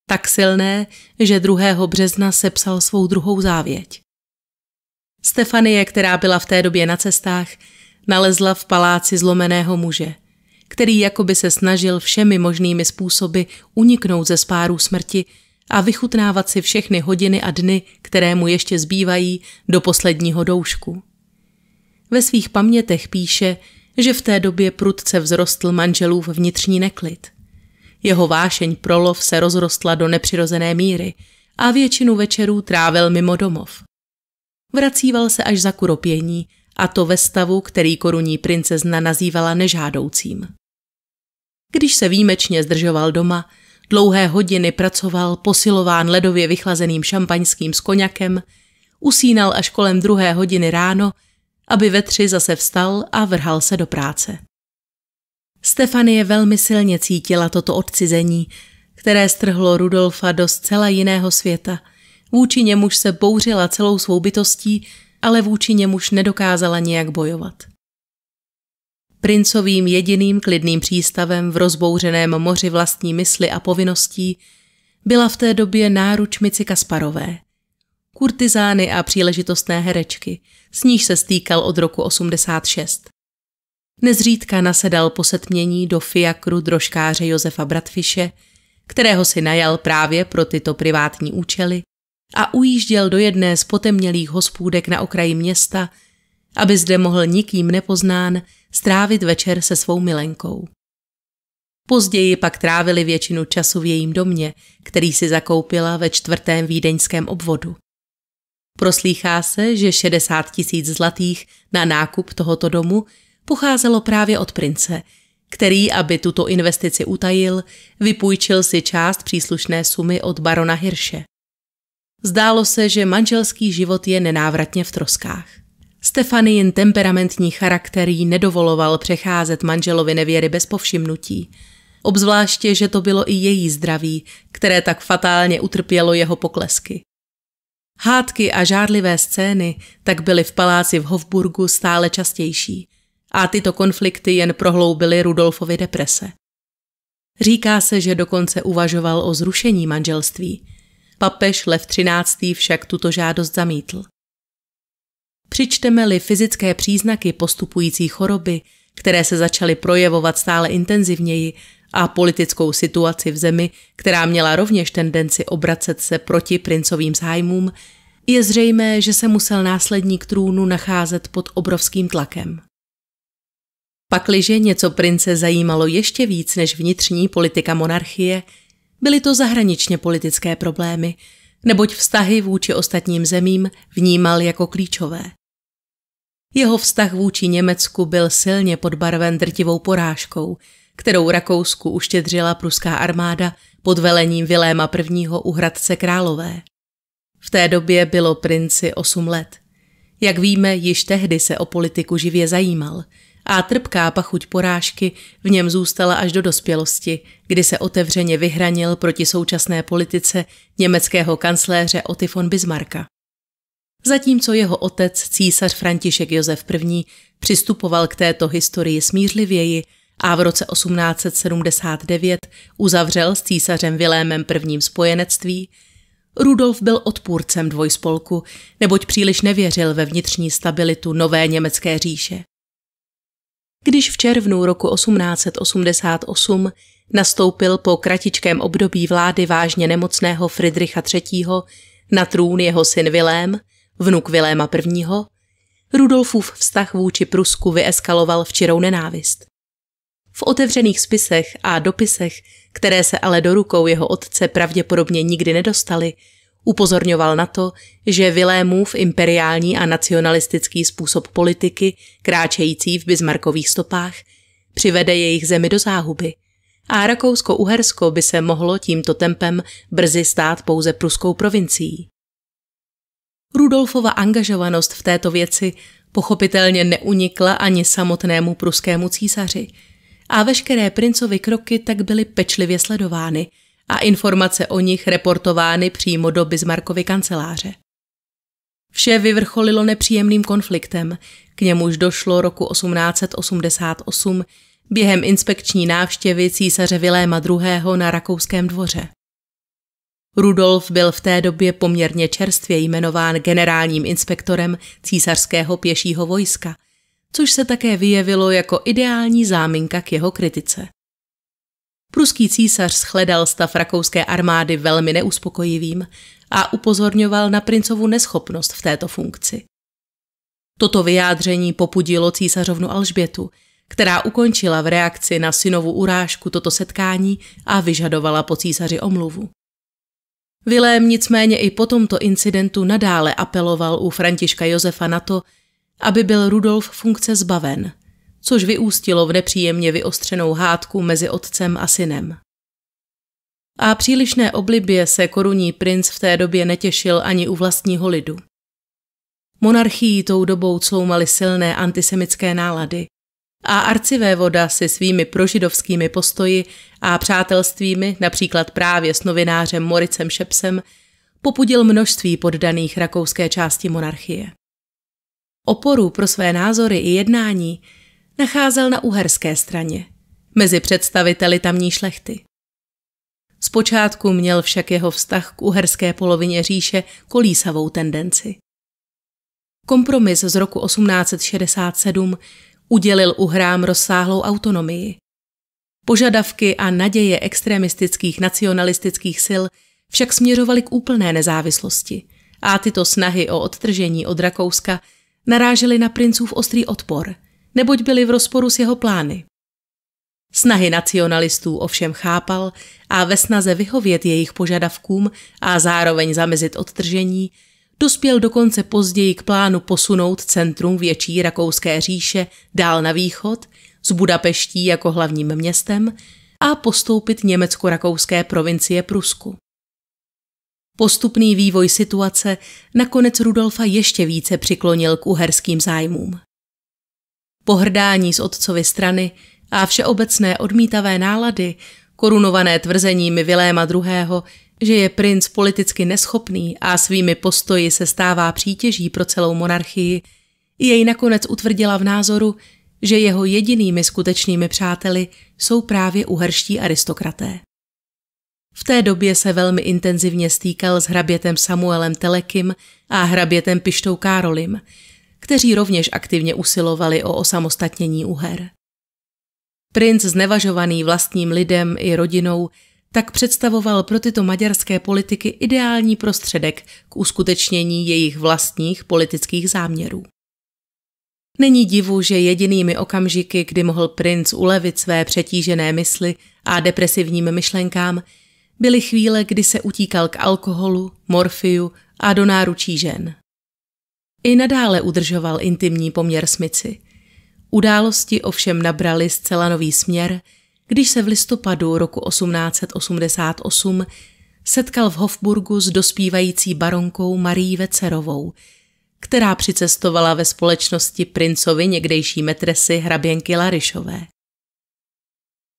Tak silné, že 2. března sepsal svou druhou závěť. Stefanie, která byla v té době na cestách, nalezla v paláci zlomeného muže, který jakoby se snažil všemi možnými způsoby uniknout ze spáru smrti, a vychutnávat si všechny hodiny a dny, které mu ještě zbývají, do posledního doušku. Ve svých pamětech píše, že v té době prudce vzrostl manželův vnitřní neklid. Jeho vášeň prolov se rozrostla do nepřirozené míry a většinu večerů trávil mimo domov. Vracíval se až za kuropění, a to ve stavu, který korunní princezna nazývala nežádoucím. Když se výjimečně zdržoval doma, Dlouhé hodiny pracoval, posilován ledově vychlazeným šampaňským s koněkem, usínal až kolem druhé hodiny ráno, aby ve tři zase vstal a vrhal se do práce. Stefanie velmi silně cítila toto odcizení, které strhlo Rudolfa do zcela jiného světa. Vůči němuž se bouřila celou svou bytostí, ale vůči němuž nedokázala nijak bojovat princovým jediným klidným přístavem v rozbouřeném moři vlastní mysli a povinností, byla v té době náruč Mici Kasparové, kurtizány a příležitostné herečky, s níž se stýkal od roku 86. Nezřídka nasedal posetmění do fiakru drožkáře Josefa Bratfiše, kterého si najal právě pro tyto privátní účely, a ujížděl do jedné z potemnělých hospůdek na okraji města, aby zde mohl nikým nepoznán strávit večer se svou milenkou. Později pak trávili většinu času v jejím domě, který si zakoupila ve čtvrtém vídeňském obvodu. Proslýchá se, že 60 tisíc zlatých na nákup tohoto domu pocházelo právě od prince, který, aby tuto investici utajil, vypůjčil si část příslušné sumy od barona Hirše. Zdálo se, že manželský život je nenávratně v troskách. Stefanin temperamentní charakter jí nedovoloval přecházet manželovi nevěry bez povšimnutí. Obzvláště, že to bylo i její zdraví, které tak fatálně utrpělo jeho poklesky. Hádky a žádlivé scény tak byly v paláci v Hofburgu stále častější a tyto konflikty jen prohloubily Rudolfovi deprese. Říká se, že dokonce uvažoval o zrušení manželství. Papež Lev XIII však tuto žádost zamítl. Přičteme-li fyzické příznaky postupující choroby, které se začaly projevovat stále intenzivněji, a politickou situaci v zemi, která měla rovněž tendenci obracet se proti princovým zájmům, je zřejmé, že se musel následník trůnu nacházet pod obrovským tlakem. Pakliže něco prince zajímalo ještě víc než vnitřní politika monarchie, byly to zahraničně politické problémy, neboť vztahy vůči ostatním zemím vnímal jako klíčové. Jeho vztah vůči Německu byl silně podbarven drtivou porážkou, kterou Rakousku uštědřila pruská armáda pod velením Viléma I. u Hradce Králové. V té době bylo princi 8 let. Jak víme, již tehdy se o politiku živě zajímal a trpká pachuť porážky v něm zůstala až do dospělosti, kdy se otevřeně vyhranil proti současné politice německého kancléře Otifon von Bismarcka. Zatímco jeho otec, císař František Josef I., přistupoval k této historii smířlivěji a v roce 1879 uzavřel s císařem Vilémem I. spojenectví, Rudolf byl odpůrcem dvojspolku, neboť příliš nevěřil ve vnitřní stabilitu nové německé říše. Když v červnu roku 1888 nastoupil po kratičkém období vlády vážně nemocného Fridricha III. na trůn jeho syn Vilém, vnuk Viléma I., Rudolfův vztah vůči Prusku vyeskaloval včirou nenávist. V otevřených spisech a dopisech, které se ale do rukou jeho otce pravděpodobně nikdy nedostaly, upozorňoval na to, že Vilémův imperiální a nacionalistický způsob politiky, kráčející v Bismarckových stopách, přivede jejich zemi do záhuby a Rakousko-Uhersko by se mohlo tímto tempem brzy stát pouze pruskou provincií. Rudolfova angažovanost v této věci pochopitelně neunikla ani samotnému pruskému císaři. A veškeré princovy kroky tak byly pečlivě sledovány a informace o nich reportovány přímo do Bismarckovy kanceláře. Vše vyvrcholilo nepříjemným konfliktem, k němuž došlo roku 1888 během inspekční návštěvy císaře Viléma II. na rakouském dvoře. Rudolf byl v té době poměrně čerstvě jmenován generálním inspektorem císařského pěšího vojska, což se také vyjevilo jako ideální záminka k jeho kritice. Pruský císař shledal stav rakouské armády velmi neuspokojivým a upozorňoval na princovu neschopnost v této funkci. Toto vyjádření popudilo císařovnu Alžbětu, která ukončila v reakci na synovu urážku toto setkání a vyžadovala po císaři omluvu. Vilém nicméně i po tomto incidentu nadále apeloval u Františka Josefa na to, aby byl Rudolf funkce zbaven, což vyústilo v nepříjemně vyostřenou hádku mezi otcem a synem. A přílišné oblibě se korunní princ v té době netěšil ani u vlastního lidu. Monarchii tou dobou cloumaly silné antisemické nálady – a arcivévoda si svými prožidovskými postoji a přátelstvími, například právě s novinářem Moricem Šepsem, popudil množství poddaných rakouské části monarchie. Oporu pro své názory i jednání nacházel na uherské straně, mezi představiteli tamní šlechty. Zpočátku měl však jeho vztah k uherské polovině říše kolísavou tendenci. Kompromis z roku 1867 udělil uhrám rozsáhlou autonomii. Požadavky a naděje extremistických nacionalistických sil však směřovaly k úplné nezávislosti a tyto snahy o odtržení od Rakouska narážely na princův ostrý odpor, neboť byly v rozporu s jeho plány. Snahy nacionalistů ovšem chápal a ve snaze vyhovět jejich požadavkům a zároveň zamezit odtržení dospěl dokonce později k plánu posunout centrum větší rakouské říše dál na východ, s Budapeští jako hlavním městem a postoupit německo-rakouské provincie Prusku. Postupný vývoj situace nakonec Rudolfa ještě více přiklonil k uherským zájmům. Pohrdání z otcovy strany a všeobecné odmítavé nálady, korunované tvrzeními Viléma II., že je princ politicky neschopný a svými postoji se stává přítěží pro celou monarchii, jej nakonec utvrdila v názoru, že jeho jedinými skutečnými přáteli jsou právě uherští aristokraté. V té době se velmi intenzivně stýkal s hrabětem Samuelem Telekim a hrabětem Pištou Károlim, kteří rovněž aktivně usilovali o osamostatnění Uher. Princ znevažovaný vlastním lidem i rodinou tak představoval pro tyto maďarské politiky ideální prostředek k uskutečnění jejich vlastních politických záměrů. Není divu, že jedinými okamžiky, kdy mohl princ ulevit své přetížené mysli a depresivním myšlenkám, byly chvíle, kdy se utíkal k alkoholu, morfiu a do náručí žen. I nadále udržoval intimní poměr s Mici. Události ovšem nabrali zcela nový směr – když se v listopadu roku 1888 setkal v Hofburgu s dospívající baronkou Marí Vecerovou, která přicestovala ve společnosti princovi někdejší metresy hraběnky Larišové.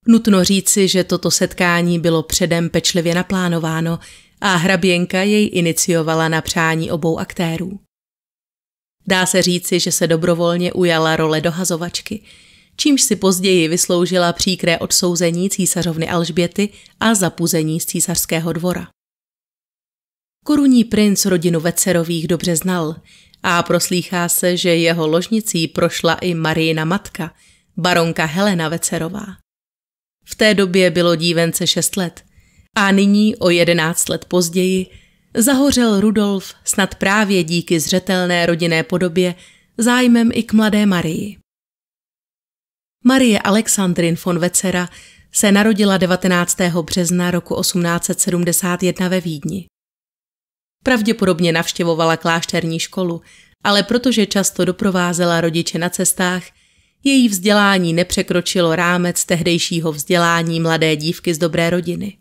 Nutno říci, že toto setkání bylo předem pečlivě naplánováno a hraběnka jej iniciovala na přání obou aktérů. Dá se říci, že se dobrovolně ujala role dohazovačky – čímž si později vysloužila příkré odsouzení císařovny Alžběty a zapuzení z císařského dvora. Korunní princ rodinu Vecerových dobře znal a proslýchá se, že jeho ložnicí prošla i Marina matka, baronka Helena Vecerová. V té době bylo dívence šest let a nyní o jedenáct let později zahořel Rudolf snad právě díky zřetelné rodinné podobě zájmem i k mladé Marii. Marie Alexandrin von Vecera se narodila 19. března roku 1871 ve Vídni. Pravděpodobně navštěvovala klášterní školu, ale protože často doprovázela rodiče na cestách, její vzdělání nepřekročilo rámec tehdejšího vzdělání mladé dívky z dobré rodiny.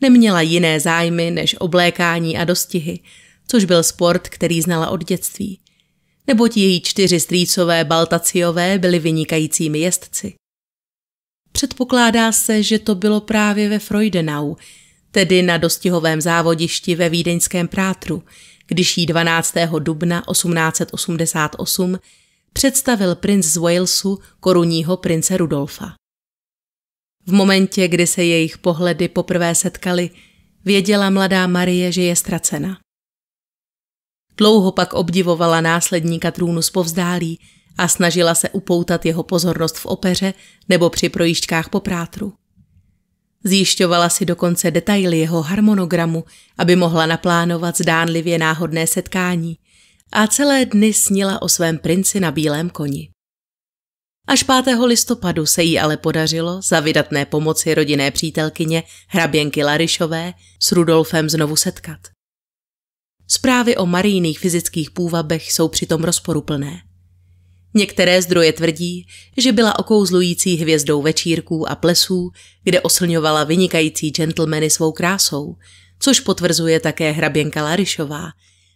Neměla jiné zájmy než oblékání a dostihy, což byl sport, který znala od dětství – neboť její čtyři strýcové Baltaciové byli vynikajícími jezdci. Předpokládá se, že to bylo právě ve Freudenau, tedy na dostihovém závodišti ve vídeňském Prátru, když jí 12. dubna 1888 představil princ z Walesu korunního prince Rudolfa. V momentě, kdy se jejich pohledy poprvé setkali, věděla mladá Marie, že je ztracena. Dlouho pak obdivovala následníka trůnu povzdálí a snažila se upoutat jeho pozornost v opeře nebo při projížďkách po prátru. Zjišťovala si dokonce detaily jeho harmonogramu, aby mohla naplánovat zdánlivě náhodné setkání a celé dny snila o svém princi na bílém koni. Až 5. listopadu se jí ale podařilo za vydatné pomoci rodinné přítelkyně hraběnky Larišové s Rudolfem znovu setkat. Zprávy o marijných fyzických půvabech jsou přitom rozporuplné. Některé zdroje tvrdí, že byla okouzlující hvězdou večírků a plesů, kde oslňovala vynikající gentlemany svou krásou, což potvrzuje také hraběnka Larišová,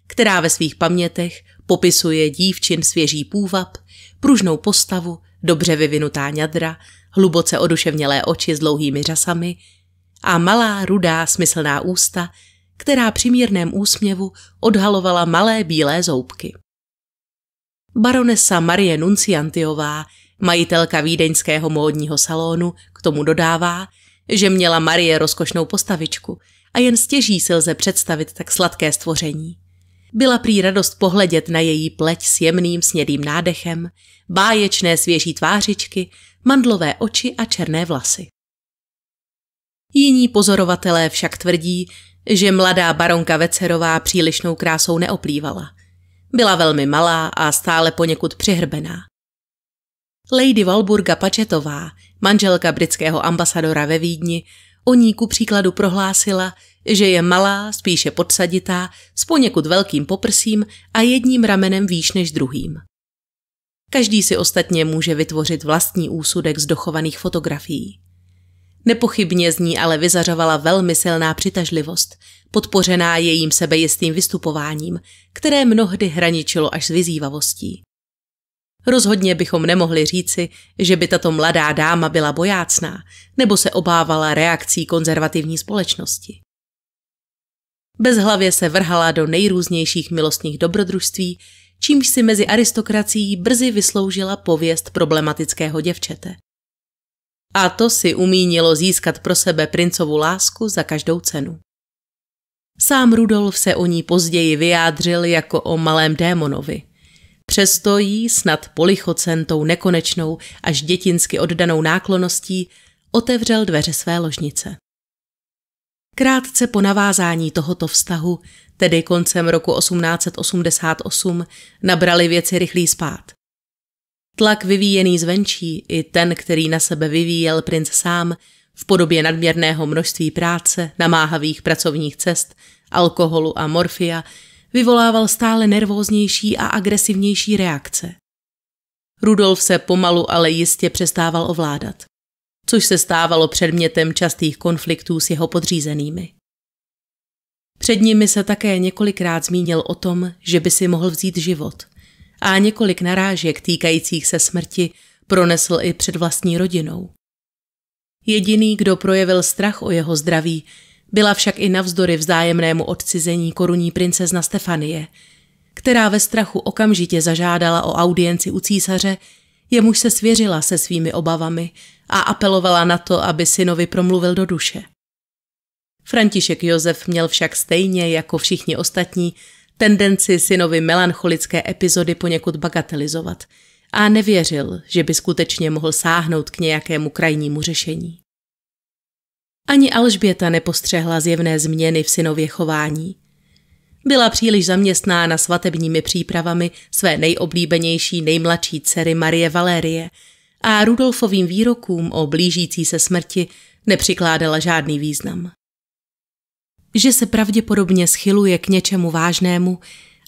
která ve svých pamětech popisuje dívčin svěží půvab, pružnou postavu, dobře vyvinutá ňadra, hluboce oduševnělé oči s dlouhými řasami a malá, rudá, smyslná ústa která při mírném úsměvu odhalovala malé bílé zoubky. Baronesa Marie Nunciantiová, majitelka vídeňského módního salonu, k tomu dodává, že měla Marie rozkošnou postavičku a jen stěží si lze představit tak sladké stvoření. Byla prý radost pohledět na její pleť s jemným snědým nádechem, báječné svěží tvářičky, mandlové oči a černé vlasy. Jiní pozorovatelé však tvrdí, že mladá baronka Vecerová přílišnou krásou neoplývala. Byla velmi malá a stále poněkud přihrbená. Lady Valburga Pačetová, manželka britského ambasadora ve Vídni, o ní ku příkladu prohlásila, že je malá, spíše podsaditá, s poněkud velkým poprsím a jedním ramenem výš než druhým. Každý si ostatně může vytvořit vlastní úsudek z dochovaných fotografií. Nepochybně z ní ale vyzařovala velmi silná přitažlivost, podpořená jejím sebejistým vystupováním, které mnohdy hraničilo až s vyzývavostí. Rozhodně bychom nemohli říci, že by tato mladá dáma byla bojácná nebo se obávala reakcí konzervativní společnosti. Bezhlavě se vrhala do nejrůznějších milostných dobrodružství, čímž si mezi aristokracií brzy vysloužila pověst problematického děvčete a to si umínilo získat pro sebe princovu lásku za každou cenu. Sám Rudolf se o ní později vyjádřil jako o malém démonovi. Přesto jí snad polichocentou nekonečnou až dětinsky oddanou nákloností otevřel dveře své ložnice. Krátce po navázání tohoto vztahu, tedy koncem roku 1888, nabrali věci rychlý spát. Tlak vyvíjený zvenčí i ten, který na sebe vyvíjel princ sám, v podobě nadměrného množství práce, namáhavých pracovních cest, alkoholu a morfia, vyvolával stále nervóznější a agresivnější reakce. Rudolf se pomalu, ale jistě přestával ovládat, což se stávalo předmětem častých konfliktů s jeho podřízenými. Před nimi se také několikrát zmínil o tom, že by si mohl vzít život – a několik narážek týkajících se smrti pronesl i před vlastní rodinou. Jediný, kdo projevil strach o jeho zdraví, byla však i navzdory vzájemnému odcizení korunní princezna Stefanie, která ve strachu okamžitě zažádala o audienci u císaře, jemuž se svěřila se svými obavami a apelovala na to, aby synovi promluvil do duše. František Josef měl však stejně jako všichni ostatní tendenci synovi melancholické epizody poněkud bagatelizovat a nevěřil, že by skutečně mohl sáhnout k nějakému krajnímu řešení. Ani Alžběta nepostřehla zjevné změny v synově chování. Byla příliš zaměstnána svatebními přípravami své nejoblíbenější nejmladší dcery Marie Valérie a Rudolfovým výrokům o blížící se smrti nepřikládala žádný význam že se pravděpodobně schyluje k něčemu vážnému,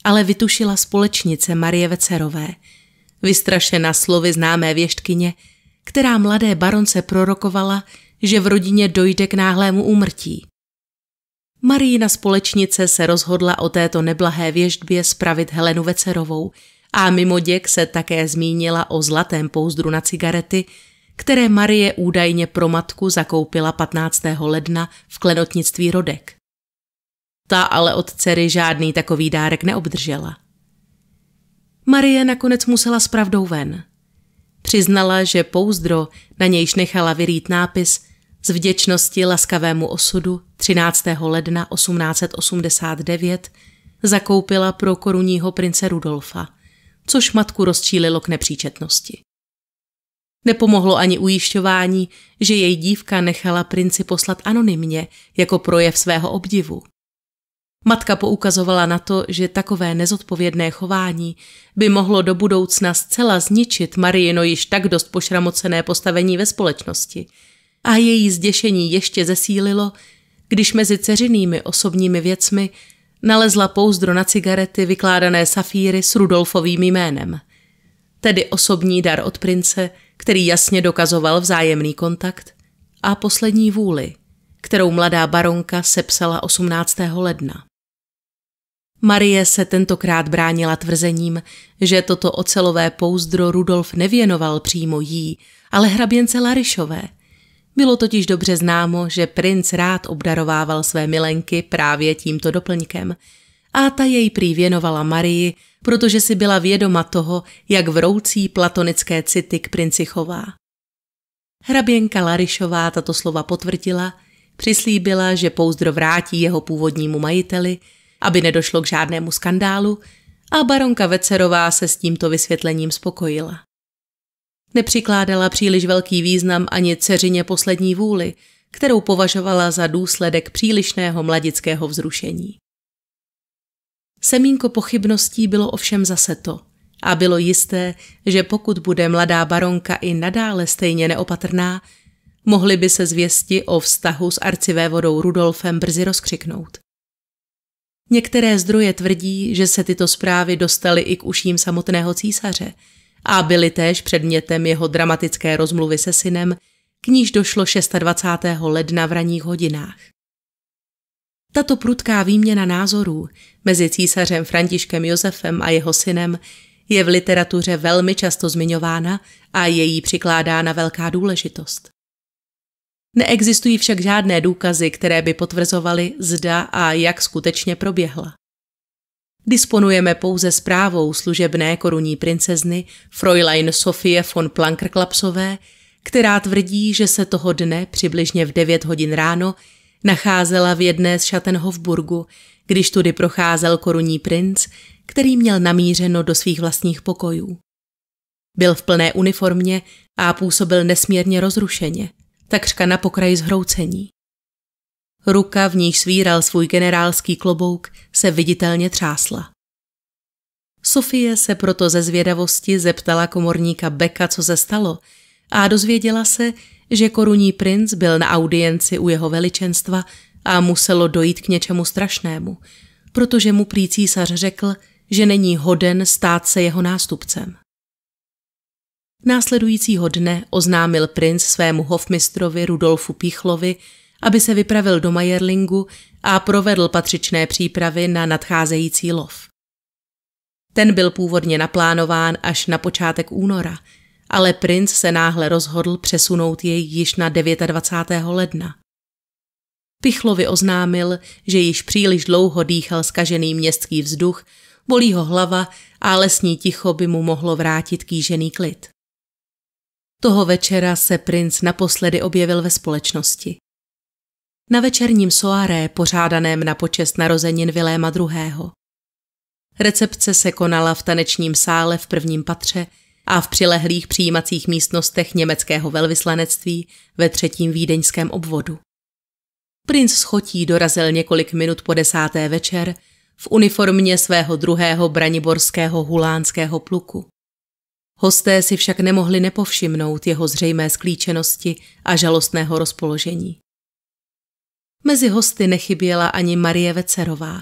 ale vytušila společnice Marie Vecerové, vystrašena slovy známé věštkyně, která mladé baronce prorokovala, že v rodině dojde k náhlému úmrtí. Marína společnice se rozhodla o této neblahé věždbě spravit Helenu Vecerovou a mimo děk se také zmínila o zlatém pouzdru na cigarety, které Marie údajně pro matku zakoupila 15. ledna v klenotnictví Rodek. Ta ale od dcery žádný takový dárek neobdržela. Marie nakonec musela s pravdou ven. Přiznala, že pouzdro, na nějž nechala vyrýt nápis z vděčnosti laskavému osudu 13. ledna 1889 zakoupila pro korunního prince Rudolfa, což matku rozčílilo k nepříčetnosti. Nepomohlo ani ujišťování, že její dívka nechala princi poslat anonymně jako projev svého obdivu. Matka poukazovala na to, že takové nezodpovědné chování by mohlo do budoucna zcela zničit Marieno již tak dost pošramocené postavení ve společnosti. A její zděšení ještě zesílilo, když mezi ceřinými osobními věcmi nalezla pouzdro na cigarety vykládané safíry s Rudolfovým jménem. Tedy osobní dar od prince, který jasně dokazoval vzájemný kontakt a poslední vůli, kterou mladá baronka sepsala 18. ledna. Marie se tentokrát bránila tvrzením, že toto ocelové pouzdro Rudolf nevěnoval přímo jí, ale hraběnce Larišové. Bylo totiž dobře známo, že princ rád obdarovával své milenky právě tímto doplňkem a ta jej prý věnovala Marii, protože si byla vědoma toho, jak vroucí platonické city k princi chová. Hraběnka Larišová tato slova potvrdila, přislíbila, že pouzdro vrátí jeho původnímu majiteli – aby nedošlo k žádnému skandálu, a baronka Vecerová se s tímto vysvětlením spokojila. Nepřikládala příliš velký význam ani dceřině poslední vůli, kterou považovala za důsledek přílišného mladického vzrušení. Semínko pochybností bylo ovšem zase to a bylo jisté, že pokud bude mladá baronka i nadále stejně neopatrná, mohly by se zvěsti o vztahu s arcivévodou Rudolfem brzy rozkřiknout. Některé zdroje tvrdí, že se tyto zprávy dostaly i k uším samotného císaře a byly též předmětem jeho dramatické rozmluvy se synem, k níž došlo 26. ledna v ranních hodinách. Tato prudká výměna názorů mezi císařem Františkem Josefem a jeho synem je v literatuře velmi často zmiňována a její jí přikládána velká důležitost. Neexistují však žádné důkazy, které by potvrzovaly, zda a jak skutečně proběhla. Disponujeme pouze zprávou služebné korunní princezny Fräulein Sofie von Plankerklapsové, která tvrdí, že se toho dne přibližně v 9 hodin ráno nacházela v jedné z šaten Hofburgu, když tudy procházel korunní princ, který měl namířeno do svých vlastních pokojů. Byl v plné uniformě a působil nesmírně rozrušeně – takřka na pokraji zhroucení. Ruka, v níž svíral svůj generálský klobouk, se viditelně třásla. Sofie se proto ze zvědavosti zeptala komorníka Beka, co se stalo, a dozvěděla se, že korunní princ byl na audienci u jeho veličenstva a muselo dojít k něčemu strašnému, protože mu prý císař řekl, že není hoden stát se jeho nástupcem. Následujícího dne oznámil princ svému hofmistrovi Rudolfu Píchlovi, aby se vypravil do Majerlingu a provedl patřičné přípravy na nadcházející lov. Ten byl původně naplánován až na počátek února, ale princ se náhle rozhodl přesunout jej již na 29. ledna. Pichlovi oznámil, že již příliš dlouho dýchal skažený městský vzduch, bolí ho hlava a lesní ticho by mu mohlo vrátit kýžený klid. Toho večera se princ naposledy objevil ve společnosti. Na večerním soáré pořádaném na počest narozenin Viléma II. Recepce se konala v tanečním sále v prvním patře a v přilehlých přijímacích místnostech německého velvyslanectví ve třetím vídeňském obvodu. Princ schotí dorazil několik minut po desáté večer v uniformě svého druhého braniborského hulánského pluku. Hosté si však nemohli nepovšimnout jeho zřejmé sklíčenosti a žalostného rozpoložení. Mezi hosty nechyběla ani Marie Vecerová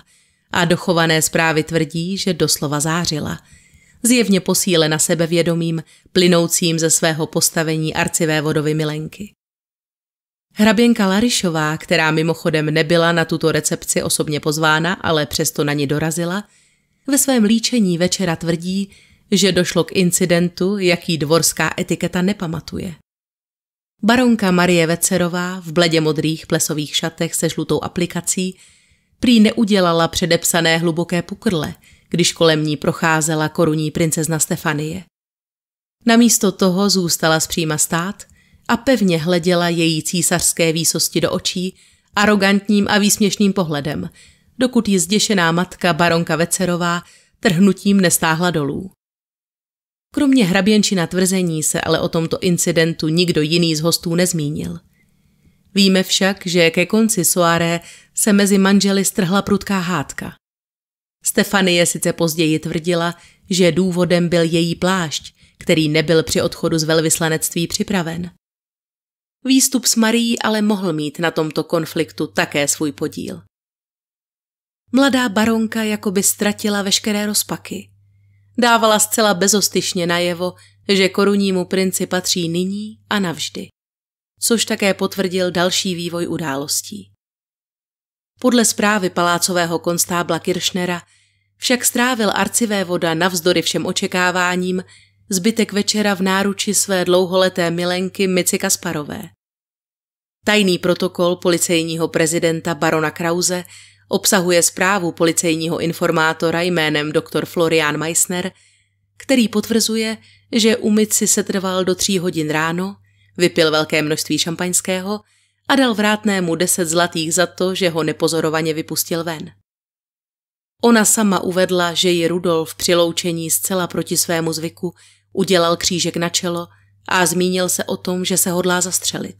a dochované zprávy tvrdí, že doslova zářila. Zjevně posílena sebevědomím, plynoucím ze svého postavení vodovy Milenky. Hraběnka Larišová, která mimochodem nebyla na tuto recepci osobně pozvána, ale přesto na ní dorazila, ve svém líčení večera tvrdí, že došlo k incidentu, jaký dvorská etiketa nepamatuje. Baronka Marie Vecerová v bledě modrých plesových šatech se žlutou aplikací prý neudělala předepsané hluboké pukrle, když kolem ní procházela korunní princezna Stefanie. Namísto toho zůstala zpříma stát a pevně hleděla její císařské výsosti do očí arrogantním a výsměšným pohledem, dokud ji zděšená matka baronka Vecerová trhnutím nestáhla dolů. Kromě hraběnčina tvrzení se ale o tomto incidentu nikdo jiný z hostů nezmínil. Víme však, že ke konci soáré se mezi manželi strhla prudká hádka. Stefanie sice později tvrdila, že důvodem byl její plášť, který nebyl při odchodu z velvyslanectví připraven. Výstup s Marií ale mohl mít na tomto konfliktu také svůj podíl. Mladá baronka jakoby ztratila veškeré rozpaky dávala zcela bezostyšně najevo, že korunnímu princi patří nyní a navždy. Což také potvrdil další vývoj událostí. Podle zprávy palácového konstábla Kiršnera však strávil voda navzdory všem očekáváním zbytek večera v náruči své dlouholeté milenky Mici Kasparové. Tajný protokol policejního prezidenta barona Krause obsahuje zprávu policejního informátora jménem dr. Florian Meissner, který potvrzuje, že umyt si setrval do tří hodin ráno, vypil velké množství šampaňského a dal vrátnému deset zlatých za to, že ho nepozorovaně vypustil ven. Ona sama uvedla, že ji Rudolf při loučení zcela proti svému zvyku udělal křížek na čelo a zmínil se o tom, že se hodlá zastřelit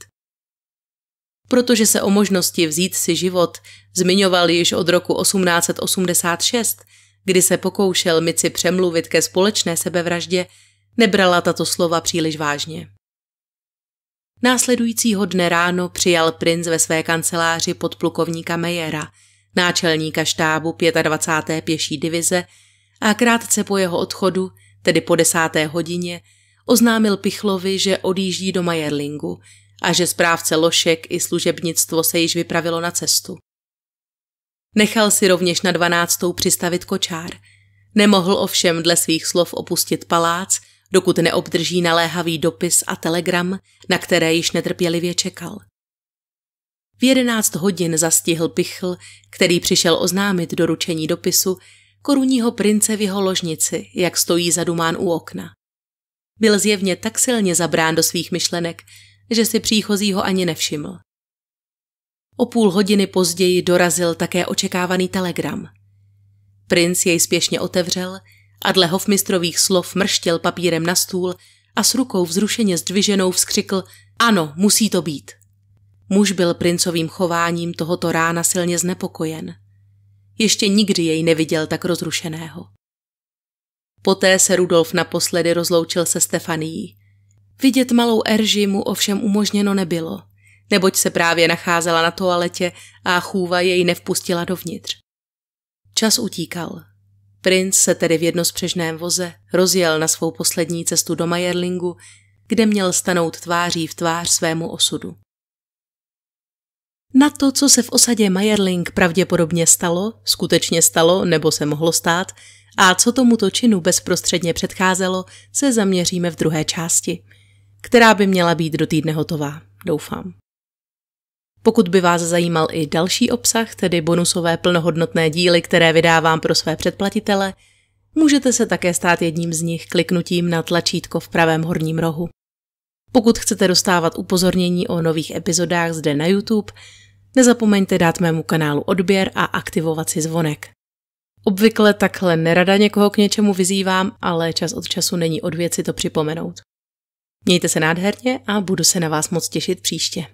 protože se o možnosti vzít si život zmiňoval již od roku 1886, kdy se pokoušel Mici přemluvit ke společné sebevraždě, nebrala tato slova příliš vážně. Následujícího dne ráno přijal princ ve své kanceláři podplukovníka Mejera, náčelníka štábu 25. pěší divize a krátce po jeho odchodu, tedy po desáté hodině, oznámil Pichlovi, že odjíždí do Majerlingu – a že správce lošek i služebnictvo se již vypravilo na cestu. Nechal si rovněž na dvanáctou přistavit kočár. Nemohl ovšem dle svých slov opustit palác, dokud neobdrží naléhavý dopis a telegram, na které již netrpělivě čekal. V jedenáct hodin zastihl Pichl, který přišel oznámit doručení dopisu, korunního prince v jeho ložnici, jak stojí zadumán u okna. Byl zjevně tak silně zabrán do svých myšlenek, že si příchozího ani nevšiml. O půl hodiny později dorazil také očekávaný telegram. Princ jej spěšně otevřel a dle hofmistrových slov mrštěl papírem na stůl a s rukou vzrušeně zdviženou vzkřikl Ano, musí to být. Muž byl princovým chováním tohoto rána silně znepokojen. Ještě nikdy jej neviděl tak rozrušeného. Poté se Rudolf naposledy rozloučil se Stefanií Vidět malou Erži mu ovšem umožněno nebylo, neboť se právě nacházela na toaletě a chůva jej nevpustila dovnitř. Čas utíkal. Princ se tedy v jednospřežném voze rozjel na svou poslední cestu do Majerlingu, kde měl stanout tváří v tvář svému osudu. Na to, co se v osadě Majerling pravděpodobně stalo, skutečně stalo nebo se mohlo stát, a co tomuto činu bezprostředně předcházelo, se zaměříme v druhé části která by měla být do týdne hotová, doufám. Pokud by vás zajímal i další obsah, tedy bonusové plnohodnotné díly, které vydávám pro své předplatitele, můžete se také stát jedním z nich kliknutím na tlačítko v pravém horním rohu. Pokud chcete dostávat upozornění o nových epizodách zde na YouTube, nezapomeňte dát mému kanálu odběr a aktivovat si zvonek. Obvykle takhle nerada někoho k něčemu vyzývám, ale čas od času není od věci to připomenout. Mějte se nádherně a budu se na vás moc těšit příště.